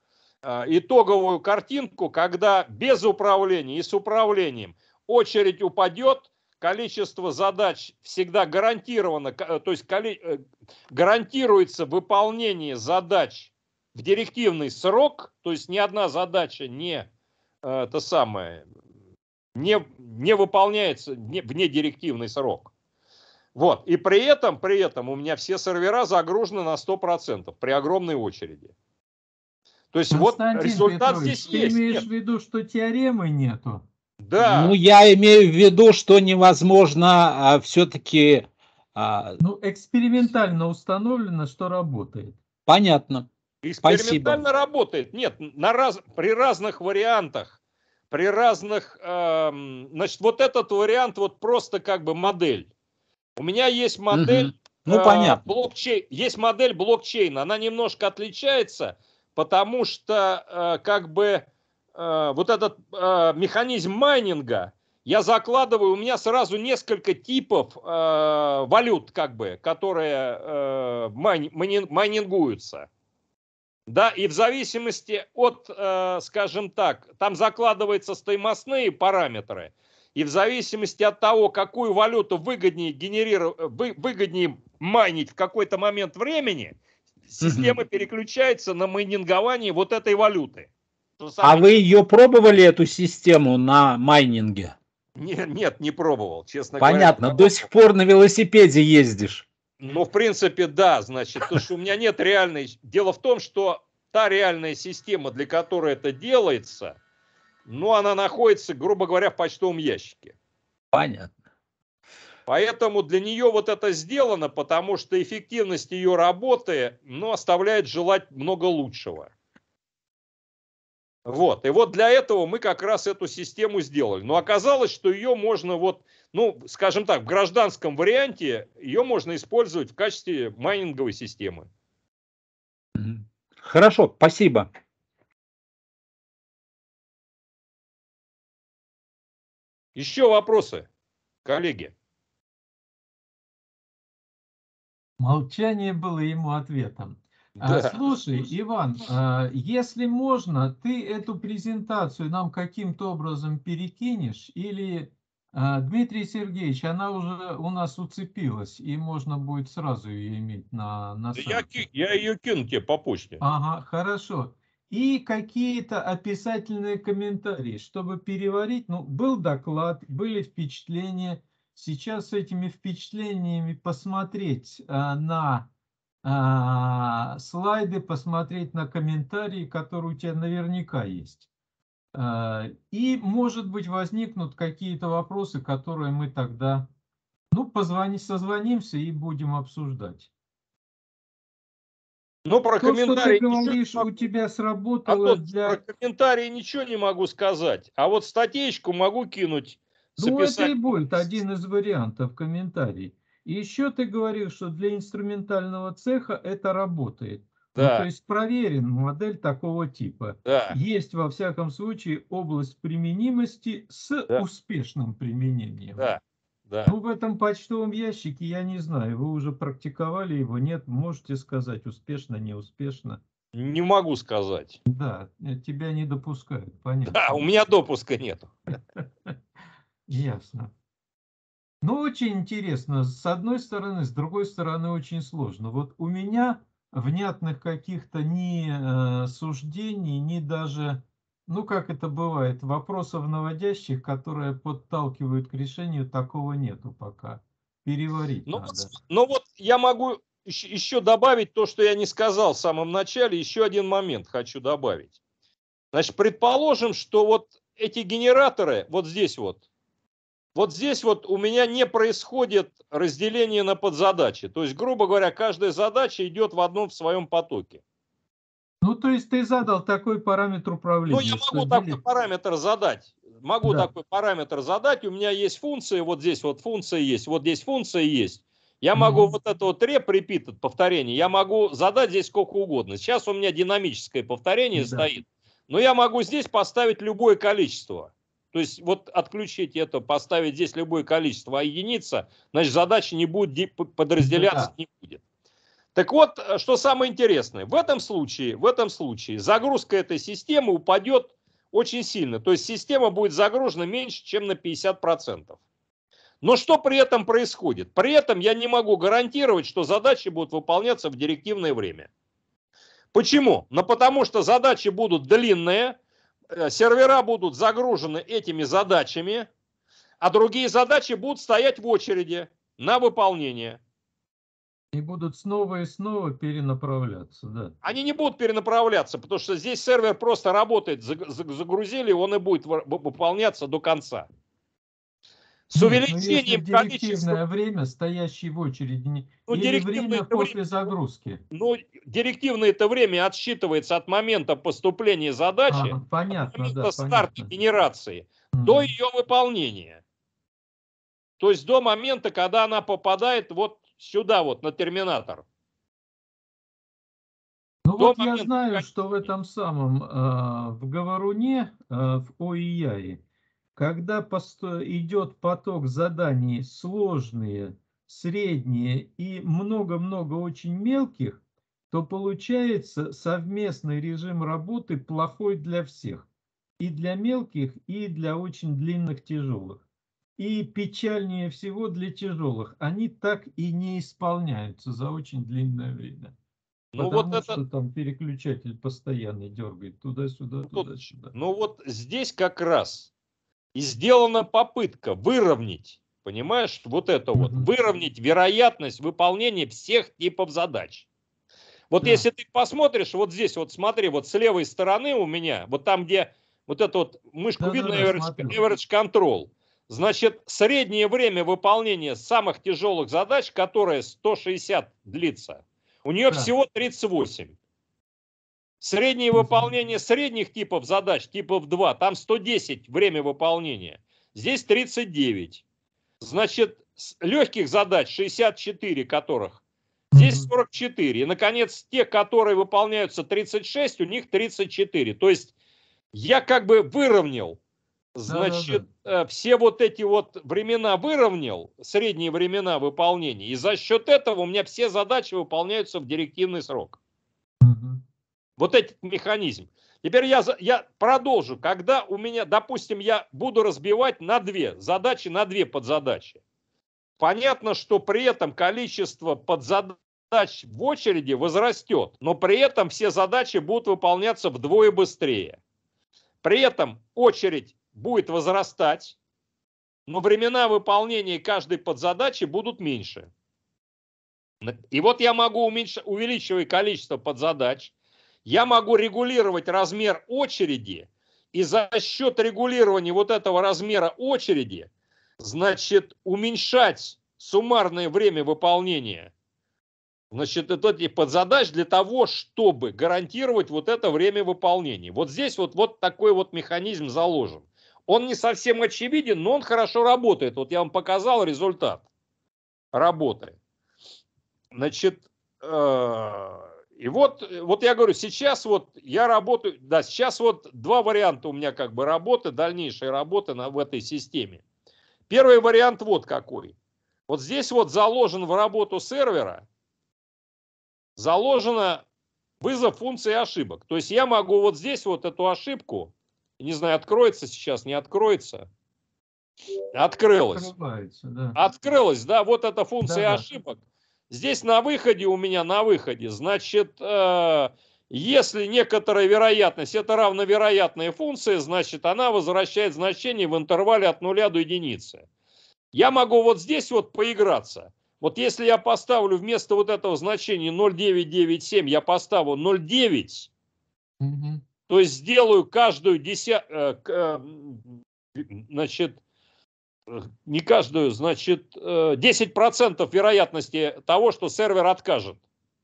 а, итоговую картинку, когда без управления и с управлением очередь упадет, количество задач всегда гарантировано, э, то есть э, гарантируется выполнение задач в директивный срок, то есть ни одна задача не это самое не, не выполняется не, вне директивный срок. Вот. И при этом, при этом у меня все сервера загружены на 100% при огромной очереди. То есть Константин вот результат Петрович, здесь ты есть. имеешь нет. в виду, что теоремы нету? Да. Ну, я имею в виду, что невозможно а, все-таки... А... Ну, экспериментально установлено, что работает. Понятно. Экспериментально Спасибо. работает. Нет, на раз... при разных вариантах, при разных... Эм... Значит, вот этот вариант вот просто как бы модель. У меня есть модель... Угу. Ну, э, понятно. Блокчейн, есть модель блокчейна, она немножко отличается, потому что э, как бы э, вот этот э, механизм майнинга я закладываю, у меня сразу несколько типов валют, как бы, которые майнингуются. Да, и в зависимости от, скажем так, там закладываются стоимостные параметры, и в зависимости от того, какую валюту выгоднее, генерировать, выгоднее майнить в какой-то момент времени – система переключается на майнингование вот этой валюты. А вы ее пробовали, эту систему, на майнинге? Нет, нет, не пробовал, честно Понятно, говоря. Понятно, до сих пор на велосипеде ездишь. Ну, в принципе, да, значит, потому что у меня нет реальной... Дело в том, что та реальная система, для которой это делается, ну, она находится, грубо говоря, в почтовом ящике. Понятно. Поэтому для нее вот это сделано, потому что эффективность ее работы ну, оставляет желать много лучшего. Вот. И вот для этого мы как раз эту систему сделали. Но оказалось, что ее можно вот, ну, скажем так, в гражданском варианте ее можно использовать в качестве майнинговой системы. Хорошо, спасибо. Еще вопросы, коллеги? Молчание было ему ответом. А, да. Слушай, Иван, а, если можно, ты эту презентацию нам каким-то образом перекинешь или а, Дмитрий Сергеевич, она уже у нас уцепилась, и можно будет сразу ее иметь на, на сайте. Я, я ее кину тебе по почте. Ага, хорошо. И какие-то описательные комментарии, чтобы переварить. Ну, был доклад, были впечатления – сейчас с этими впечатлениями посмотреть а, на а, слайды, посмотреть на комментарии, которые у тебя наверняка есть. А, и, может быть, возникнут какие-то вопросы, которые мы тогда, ну, позвони, созвонимся и будем обсуждать. Ну, про То, ну, комментарии... Что ты говоришь, могу... у тебя сработало а для... Про комментарии ничего не могу сказать. А вот статейку могу кинуть записать. Ну, это и будет один из вариантов комментарий. И еще ты говорил, что для инструментального цеха это работает. Да. Ну, то есть проверен модель такого типа. Да. Есть, во всяком случае, область применимости с да. успешным применением. Да. Да. Ну, в этом почтовом ящике, я не знаю, вы уже практиковали его, нет, можете сказать, успешно, неуспешно. Не могу сказать. Да, э, тебя не допускают, понятно. Да, у меня допуска нету. Ясно. Ну, очень интересно. С одной стороны, с другой стороны, очень сложно. Вот у меня внятных каких-то ни э, суждений, ни даже, ну, как это бывает, вопросов наводящих, которые подталкивают к решению, такого нету пока. Переварить ну, надо. Ну, вот я могу еще добавить то, что я не сказал в самом начале. Еще один момент хочу добавить. Значит, предположим, что вот эти генераторы, вот здесь вот, вот здесь вот у меня не происходит разделение на подзадачи. То есть, грубо говоря, каждая задача идет в одном в своем потоке. Ну, то есть ты задал такой параметр управления. Ну, я могу такой параметр задать. Могу да. такой параметр задать. У меня есть функции, вот здесь вот функция есть, вот здесь функция есть. Я могу вот это вот реп репит, повторение, я могу задать здесь сколько угодно. Сейчас у меня динамическое повторение да. стоит, но я могу здесь поставить любое количество. То есть вот отключить это, поставить здесь любое количество, а единица, значит задача не будет подразделяться, да. не будет. Так вот, э, что самое интересное, в этом случае, в этом случае загрузка этой системы упадет очень сильно. То есть система будет загружена меньше, чем на 50%. Но что при этом происходит? При этом я не могу гарантировать, что задачи будут выполняться в директивное время. Почему? Ну потому что задачи будут длинные, Э, сервера будут загружены этими задачами, а другие задачи будут стоять в очереди на выполнение. И будут снова и снова перенаправляться, да. Они не будут перенаправляться, потому что здесь сервер просто работает, загрузили, он и будет выполняться до конца с ну, увеличением ну, количества... время, стоящее в очереди, ну, или время после время... загрузки? Ну, директивное это время отсчитывается от момента поступления задачи, а, понятно, от момента да, старта понятно. генерации mm. до ее выполнения. То есть до момента, когда она попадает вот сюда, вот на терминатор. Ну до вот момента, я знаю, как... что в этом самом, э, в Говоруне, э, в ОИЯе, когда идет поток заданий сложные, средние и много-много очень мелких, то получается совместный режим работы плохой для всех. И для мелких, и для очень длинных тяжелых. И печальнее всего для тяжелых. Они так и не исполняются за очень длинное время. Ну Потому вот что это... там переключатель постоянно дергает туда-сюда, ну, туда-сюда. Ну вот здесь как раз и сделана попытка выровнять, понимаешь, вот это вот, выровнять вероятность выполнения всех типов задач. Вот да. если ты посмотришь, вот здесь вот смотри, вот с левой стороны у меня, вот там, где вот это вот мышку да, видно, да, average, average control. Значит, среднее время выполнения самых тяжелых задач, которое 160 длится, у нее да. всего 38. Среднее выполнение средних типов задач, типов 2, там 110 время выполнения. Здесь 39. Значит, легких задач 64 которых, здесь 44. И, наконец, те, которые выполняются 36, у них 34. То есть я как бы выровнял, значит, да, да, да. все вот эти вот времена выровнял, средние времена выполнения. И за счет этого у меня все задачи выполняются в директивный срок. Вот этот механизм. Теперь я, я продолжу. Когда у меня, допустим, я буду разбивать на две задачи, на две подзадачи. Понятно, что при этом количество подзадач в очереди возрастет, но при этом все задачи будут выполняться вдвое быстрее. При этом очередь будет возрастать, но времена выполнения каждой подзадачи будут меньше. И вот я могу уменьш... увеличивать количество подзадач, я могу регулировать размер очереди, и за счет регулирования вот этого размера очереди, значит, уменьшать суммарное время выполнения значит, это и подзадач для того, чтобы гарантировать вот это время выполнения. Вот здесь вот, вот такой вот механизм заложен. Он не совсем очевиден, но он хорошо работает. Вот я вам показал результат работы. Значит, э и вот, э, вот я говорю, сейчас вот я работаю, да, сейчас вот два варианта у меня как бы работы, дальнейшей работы на, в этой системе. Первый вариант вот какой. Вот здесь вот заложен в работу сервера, заложено вызов функции ошибок. То есть я могу вот здесь вот эту ошибку, не знаю, откроется сейчас, не откроется, Открылась. Да. Открылась, да, вот эта функция да, ошибок. Да. Здесь на выходе у меня на выходе, значит, э, если некоторая вероятность, это равновероятная функция, значит, она возвращает значение в интервале от нуля до единицы. Я могу вот здесь вот поиграться. Вот если я поставлю вместо вот этого значения 0,997, я поставлю 0,9, угу. то есть сделаю каждую десятую, э, э, значит, Э, не каждую, значит, 10% э, вероятности того, что сервер откажет.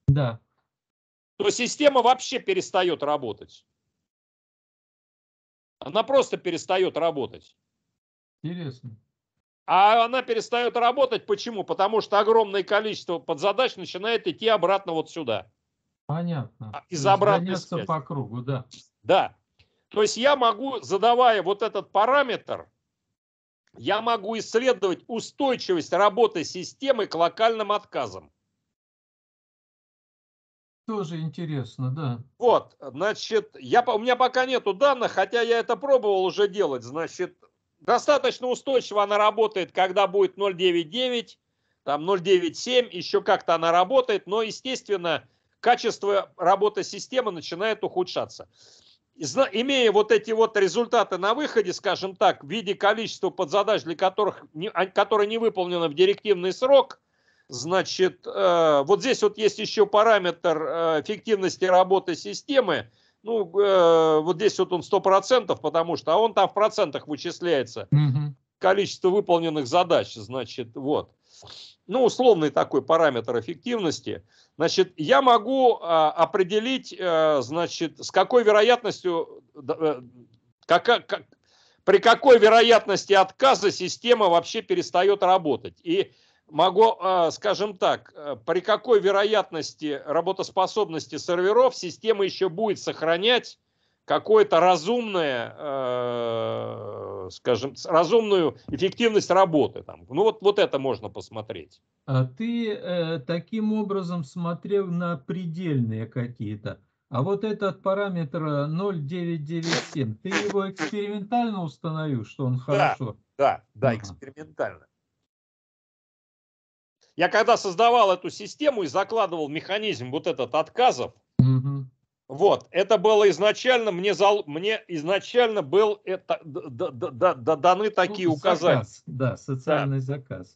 Да. То система вообще перестает работать. Она просто перестает работать. Интересно. А она перестает работать. Почему? Потому что огромное количество подзадач начинает идти обратно вот сюда. Понятно. А, из обратной связи. по кругу, да. Да. То есть я могу, задавая вот этот параметр, я могу исследовать устойчивость работы системы к локальным отказам. Тоже интересно, да. Вот, значит, я, у меня пока нету данных, хотя я это пробовал уже делать. Значит, достаточно устойчиво она работает, когда будет 0,99, там 0,97, еще как-то она работает, но, естественно, качество работы системы начинает ухудшаться имея вот эти вот результаты на выходе, скажем так, в виде количества подзадач, для которых, не, а, которые не выполнены в директивный срок, значит, э, вот здесь вот есть еще параметр э, эффективности работы системы, ну, э, вот здесь вот он 100%, потому что, а он там в процентах вычисляется, угу. количество выполненных задач, значит, вот ну, условный такой параметр эффективности, значит, я могу а, определить, э, значит, с какой вероятностью, как, э, как, при какой вероятности отказа система вообще перестает работать. И могу, а, скажем так, э, при какой вероятности работоспособности серверов система еще будет сохранять какое-то разумное, э, скажем, разумную эффективность работы. Там. Ну вот, вот это можно посмотреть. А ты э, таким образом смотрел на предельные какие-то. А вот этот параметр 0,997, э, ты его экспериментально установил, что он хорошо? Да, да, да экспериментально. Я когда создавал эту систему и закладывал механизм вот этот отказов, вот, это было изначально, мне, зал, мне изначально был это, да, да, да, да, даны такие ну, указания. Заказ, да, социальный да. заказ.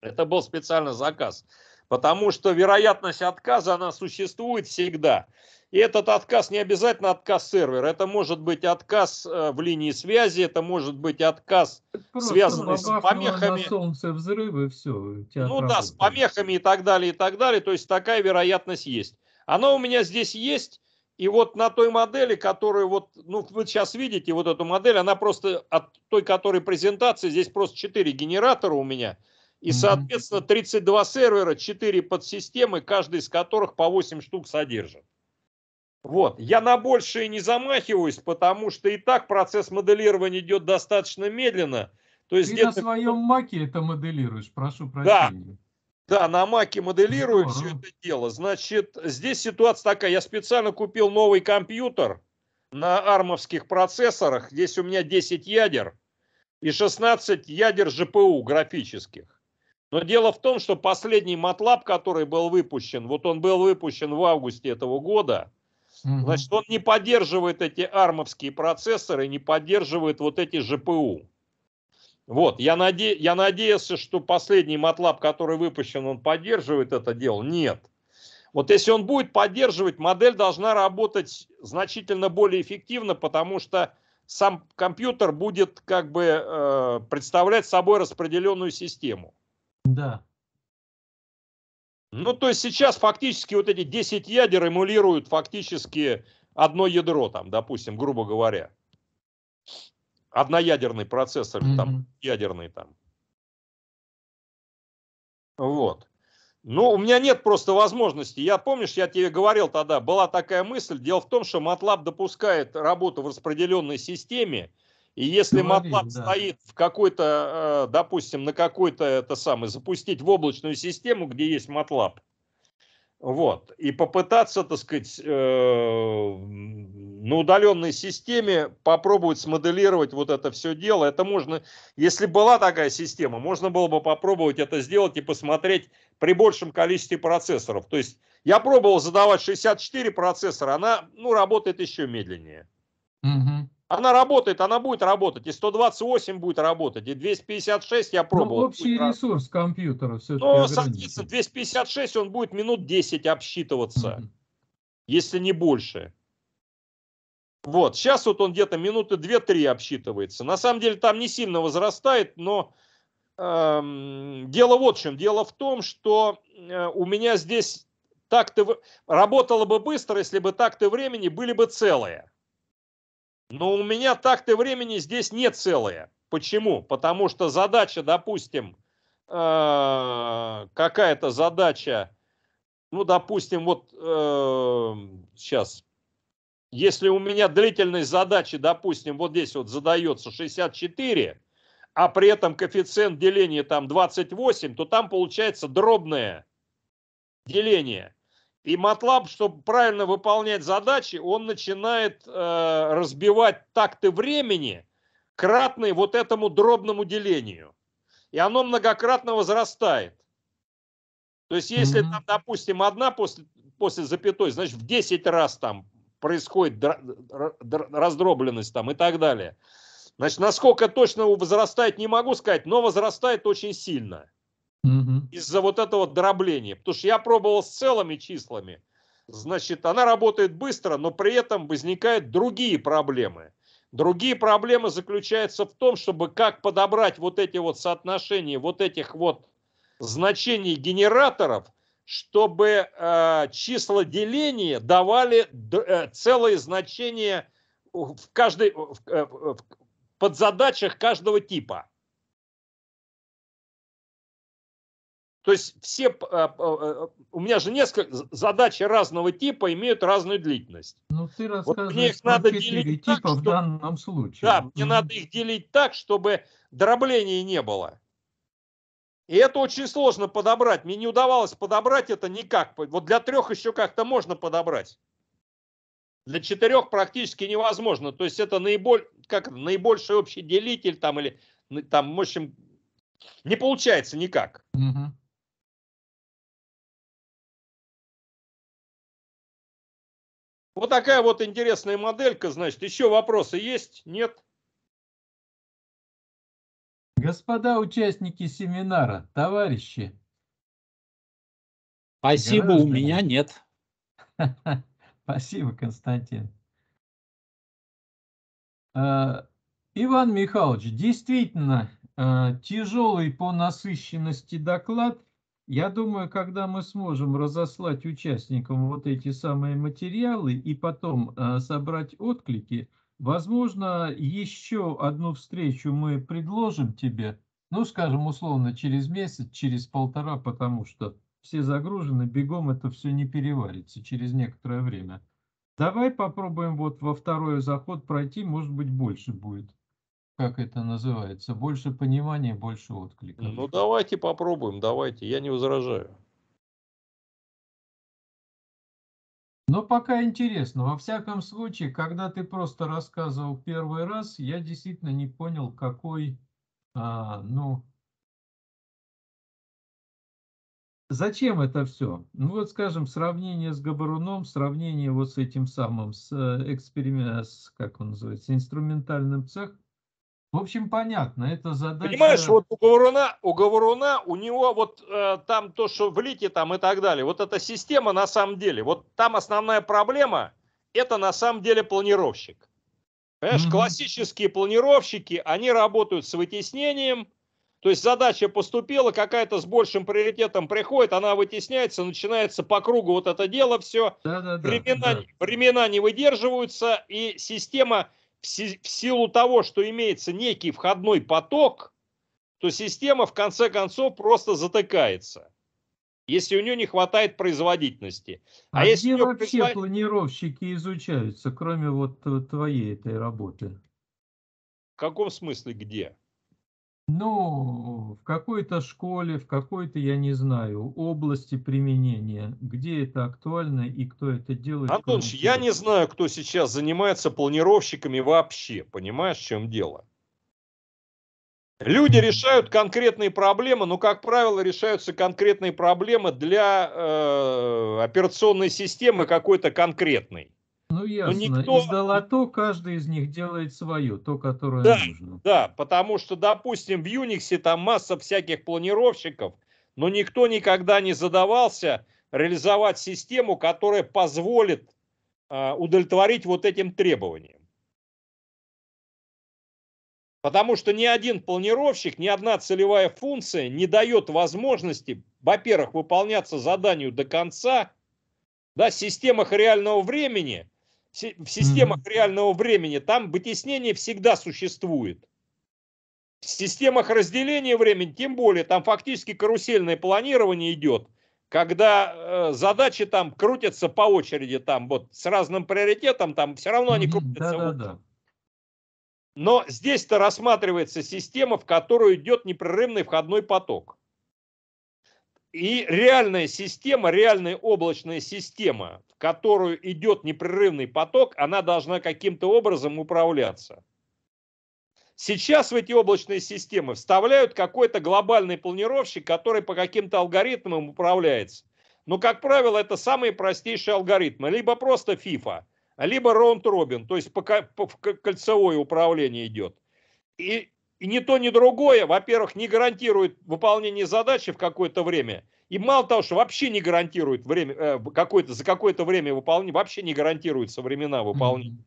Это был специальный заказ, потому что вероятность отказа, она существует всегда. И этот отказ не обязательно отказ сервера, это может быть отказ э, в линии связи, это может быть отказ, это связанный с помехами. На солнце взрывы, все. Ну работает. да, с помехами и так далее, и так далее. То есть такая вероятность есть. Она у меня здесь есть, и вот на той модели, которую вот, ну, вы сейчас видите, вот эту модель, она просто от той, которой презентации, здесь просто 4 генератора у меня. И, соответственно, 32 сервера, 4 подсистемы, каждый из которых по 8 штук содержит. Вот. Я на большее не замахиваюсь, потому что и так процесс моделирования идет достаточно медленно. То есть Ты на своем маке это моделируешь, прошу прощения. Да. Да, на Маке моделирую uh-huh. все это дело. Значит, здесь ситуация такая. Я специально купил новый компьютер на армовских процессорах. Здесь у меня 10 ядер и 16 ядер ЖПУ графических. Но дело в том, что последний MATLAB, который был выпущен, вот он был выпущен в августе этого года, uh-huh. значит, он не поддерживает эти армовские процессоры, не поддерживает вот эти ЖПУ. Вот, я, наде... я надеялся, что последний матлаб, который выпущен, он поддерживает это дело. Нет. Вот если он будет поддерживать, модель должна работать значительно более эффективно, потому что сам компьютер будет как бы э, представлять собой распределенную систему. Да. Ну, то есть сейчас фактически вот эти 10 ядер эмулируют фактически одно ядро, там, допустим, грубо говоря одноядерный процессор, mm-hmm. там, ядерный там. Вот. Ну, у меня нет просто возможности. Я, помнишь, я тебе говорил тогда, была такая мысль. Дело в том, что MATLAB допускает работу в распределенной системе, и если Говорили, MATLAB да. стоит в какой-то, э, допустим, на какой-то это самое, запустить в облачную систему, где есть MATLAB, вот. И попытаться, так сказать, э, на удаленной системе попробовать смоделировать вот это все дело. Это можно, если была такая система, можно было бы попробовать это сделать и посмотреть при большем количестве процессоров. То есть я пробовал задавать 64 процессора, она ну, работает еще медленнее. Угу. Она работает, она будет работать. И 128 будет работать, и 256 я ну, пробовал. Ну, общий будет ресурс работать. компьютера все-таки Но, соответственно, 256 он будет минут 10 обсчитываться, Mm-hmm. если не больше. Вот, сейчас вот он где-то минуты 2-3 обсчитывается. На самом деле там не сильно возрастает, но э, дело вот в чем. Дело в том, что э, у меня здесь так-то... Работало бы быстро, если бы так-то времени были бы целые. Но у меня такты времени здесь не целые. Почему? Потому что задача, допустим, э, какая-то задача, ну, допустим, вот сейчас, э, если у меня длительность задачи, допустим, вот здесь вот задается 64, а при этом коэффициент деления там 28, то там получается дробное деление – и MATLAB, чтобы правильно выполнять задачи, он начинает э, разбивать такты времени, кратные вот этому дробному делению. И оно многократно возрастает. То есть если, там, допустим, одна после, после запятой, значит, в 10 раз там происходит раздробленность там и так далее. Значит, насколько точно возрастает, не могу сказать, но возрастает очень сильно угу. из-за вот этого дробления. Потому что я пробовал с целыми числами. Значит, она работает быстро, но при этом возникают другие проблемы. Другие проблемы заключаются в том, чтобы как подобрать вот эти вот соотношения, вот этих вот значений генераторов, чтобы э, числа деления давали э, целые значения в каждой, в, э, в, в подзадачах каждого типа. То есть все, а, а, у меня же несколько задачи разного типа имеют разную длительность. Ну, ты вот мне их надо делить типа так, чтобы, в данном случае. Да, мне mm надо их делить так, чтобы дробления не было. И это очень сложно подобрать. Мне не удавалось подобрать это никак. Вот для трех еще как-то можно подобрать. Для четырех практически невозможно. То есть это наиболь, как, наибольший общий делитель там, или там, в общем, не получается никак. Угу. Вот такая вот интересная моделька, значит. Еще вопросы есть? Нет? Господа участники семинара, товарищи. Спасибо, граждане. у меня нет. Спасибо, Константин. А, Иван Михайлович, действительно а, тяжелый по насыщенности доклад – я думаю, когда мы сможем разослать участникам вот эти самые материалы и потом э, собрать отклики, возможно, еще одну встречу мы предложим тебе, ну, скажем, условно, через месяц, через полтора, потому что все загружены, бегом это все не переварится через некоторое время. Давай попробуем вот во второй заход пройти, может быть, больше будет как это называется, больше понимания, больше отклика. Ну давайте попробуем, давайте, я не возражаю. Но пока интересно. Во всяком случае, когда ты просто рассказывал первый раз, я действительно не понял, какой, а, ну, зачем это все? Ну вот, скажем, сравнение с Габаруном, сравнение вот с этим самым, с э, экспериментом, как он называется, инструментальным цех, в общем, понятно, это задача... Понимаешь, вот у Говоруна, у, Говоруна, у него вот э, там то, что в лике там и так далее, вот эта система на самом деле, вот там основная проблема, это на самом деле планировщик. Понимаешь, mm-hmm. классические планировщики, они работают с вытеснением, то есть задача поступила, какая-то с большим приоритетом приходит, она вытесняется, начинается по кругу вот это дело все, да, да, времена, да, да. времена не выдерживаются, и система в силу того, что имеется некий входной поток, то система в конце концов просто затыкается, если у нее не хватает производительности. А, а если где вообще производ... планировщики изучаются, кроме вот э, твоей этой работы? В каком смысле где? Ну, в какой-то школе, в какой-то, я не знаю, области применения, где это актуально и кто это делает. Антонович, я не знаю, кто сейчас занимается планировщиками вообще. Понимаешь, в чем дело? Люди решают конкретные проблемы, но, как правило, решаются конкретные проблемы для э, операционной системы какой-то конкретной. Ну, ну ясно. Но никто... Из долото каждый из них делает свое, то, которое да, нужно. Да, потому что, допустим, в Юниксе там масса всяких планировщиков, но никто никогда не задавался реализовать систему, которая позволит э, удовлетворить вот этим требованиям. Потому что ни один планировщик, ни одна целевая функция не дает возможности, во-первых, выполняться заданию до конца, да, в системах реального времени – в системах реального времени, там вытеснение всегда существует. В системах разделения времени, тем более, там фактически карусельное планирование идет, когда э, задачи там крутятся по очереди, там вот с разным приоритетом, там все равно они крутятся. Да, да, да. Но здесь-то рассматривается система, в которую идет непрерывный входной поток. И реальная система, реальная облачная система, в которую идет непрерывный поток, она должна каким-то образом управляться. Сейчас в эти облачные системы вставляют какой-то глобальный планировщик, который по каким-то алгоритмам управляется. Но, как правило, это самые простейшие алгоритмы. Либо просто FIFA, либо раунд-робин, то есть по, по, кольцевое управление идет. И и ни то, ни другое, во-первых, не гарантирует выполнение задачи в какое-то время. И мало того, что вообще не гарантирует время, э, какое за какое-то время выполнение, вообще не гарантируется времена выполнения.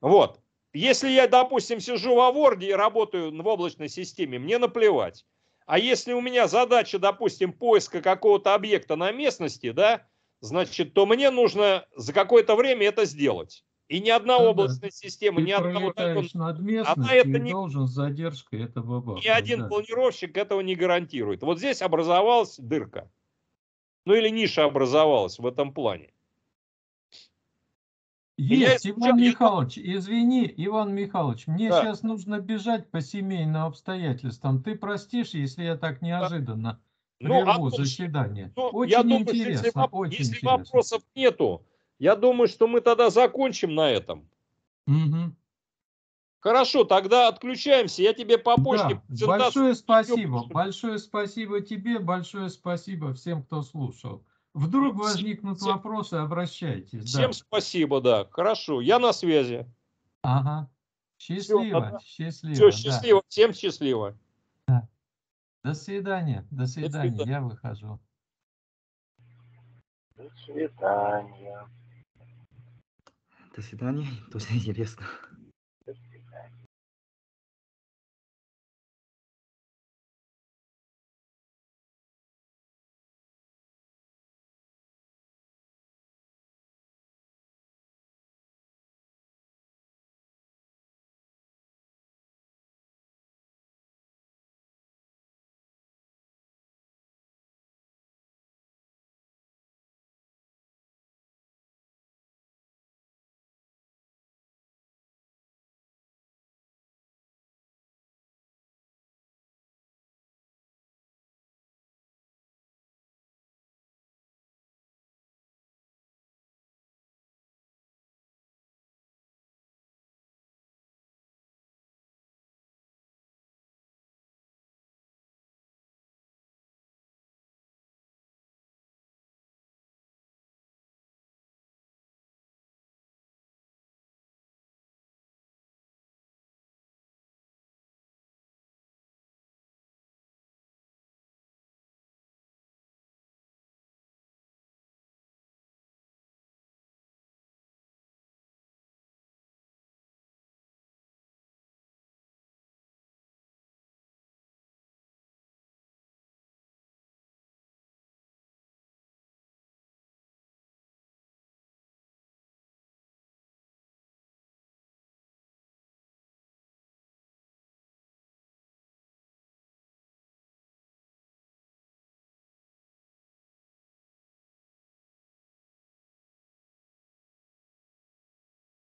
Вот. Если я, допустим, сижу в Аворде и работаю в облачной системе, мне наплевать. А если у меня задача, допустим, поиска какого-то объекта на местности, да, значит, то мне нужно за какое-то время это сделать. И ни одна да, облачная система, ни одного закона. Она это не должен с задержкой, это бабах. Ни один да. планировщик этого не гарантирует. Вот здесь образовалась дырка. Ну или ниша образовалась в этом плане. Есть, я... Иван я... Михайлович, извини, Иван Михайлович, мне да. сейчас нужно бежать по семейным обстоятельствам. Ты простишь, если я так неожиданно да. прерву ну, а заседание. Ну, очень я думаю, интересно, если, очень если интересно. вопросов нету, я думаю, что мы тогда закончим на этом. Угу. Хорошо, тогда отключаемся. Я тебе по почте. Да, большое спасибо. Большое спасибо тебе. Большое спасибо всем, кто слушал. Вдруг возникнут всем, вопросы, обращайтесь. Всем да. спасибо, да. Хорошо, я на связи. Ага. Счастливо, Все, счастливо. Все, счастливо. Да. Всем счастливо. До свидания. До свидания. До свидания. Я выхожу. До свидания до свидания тоже интересно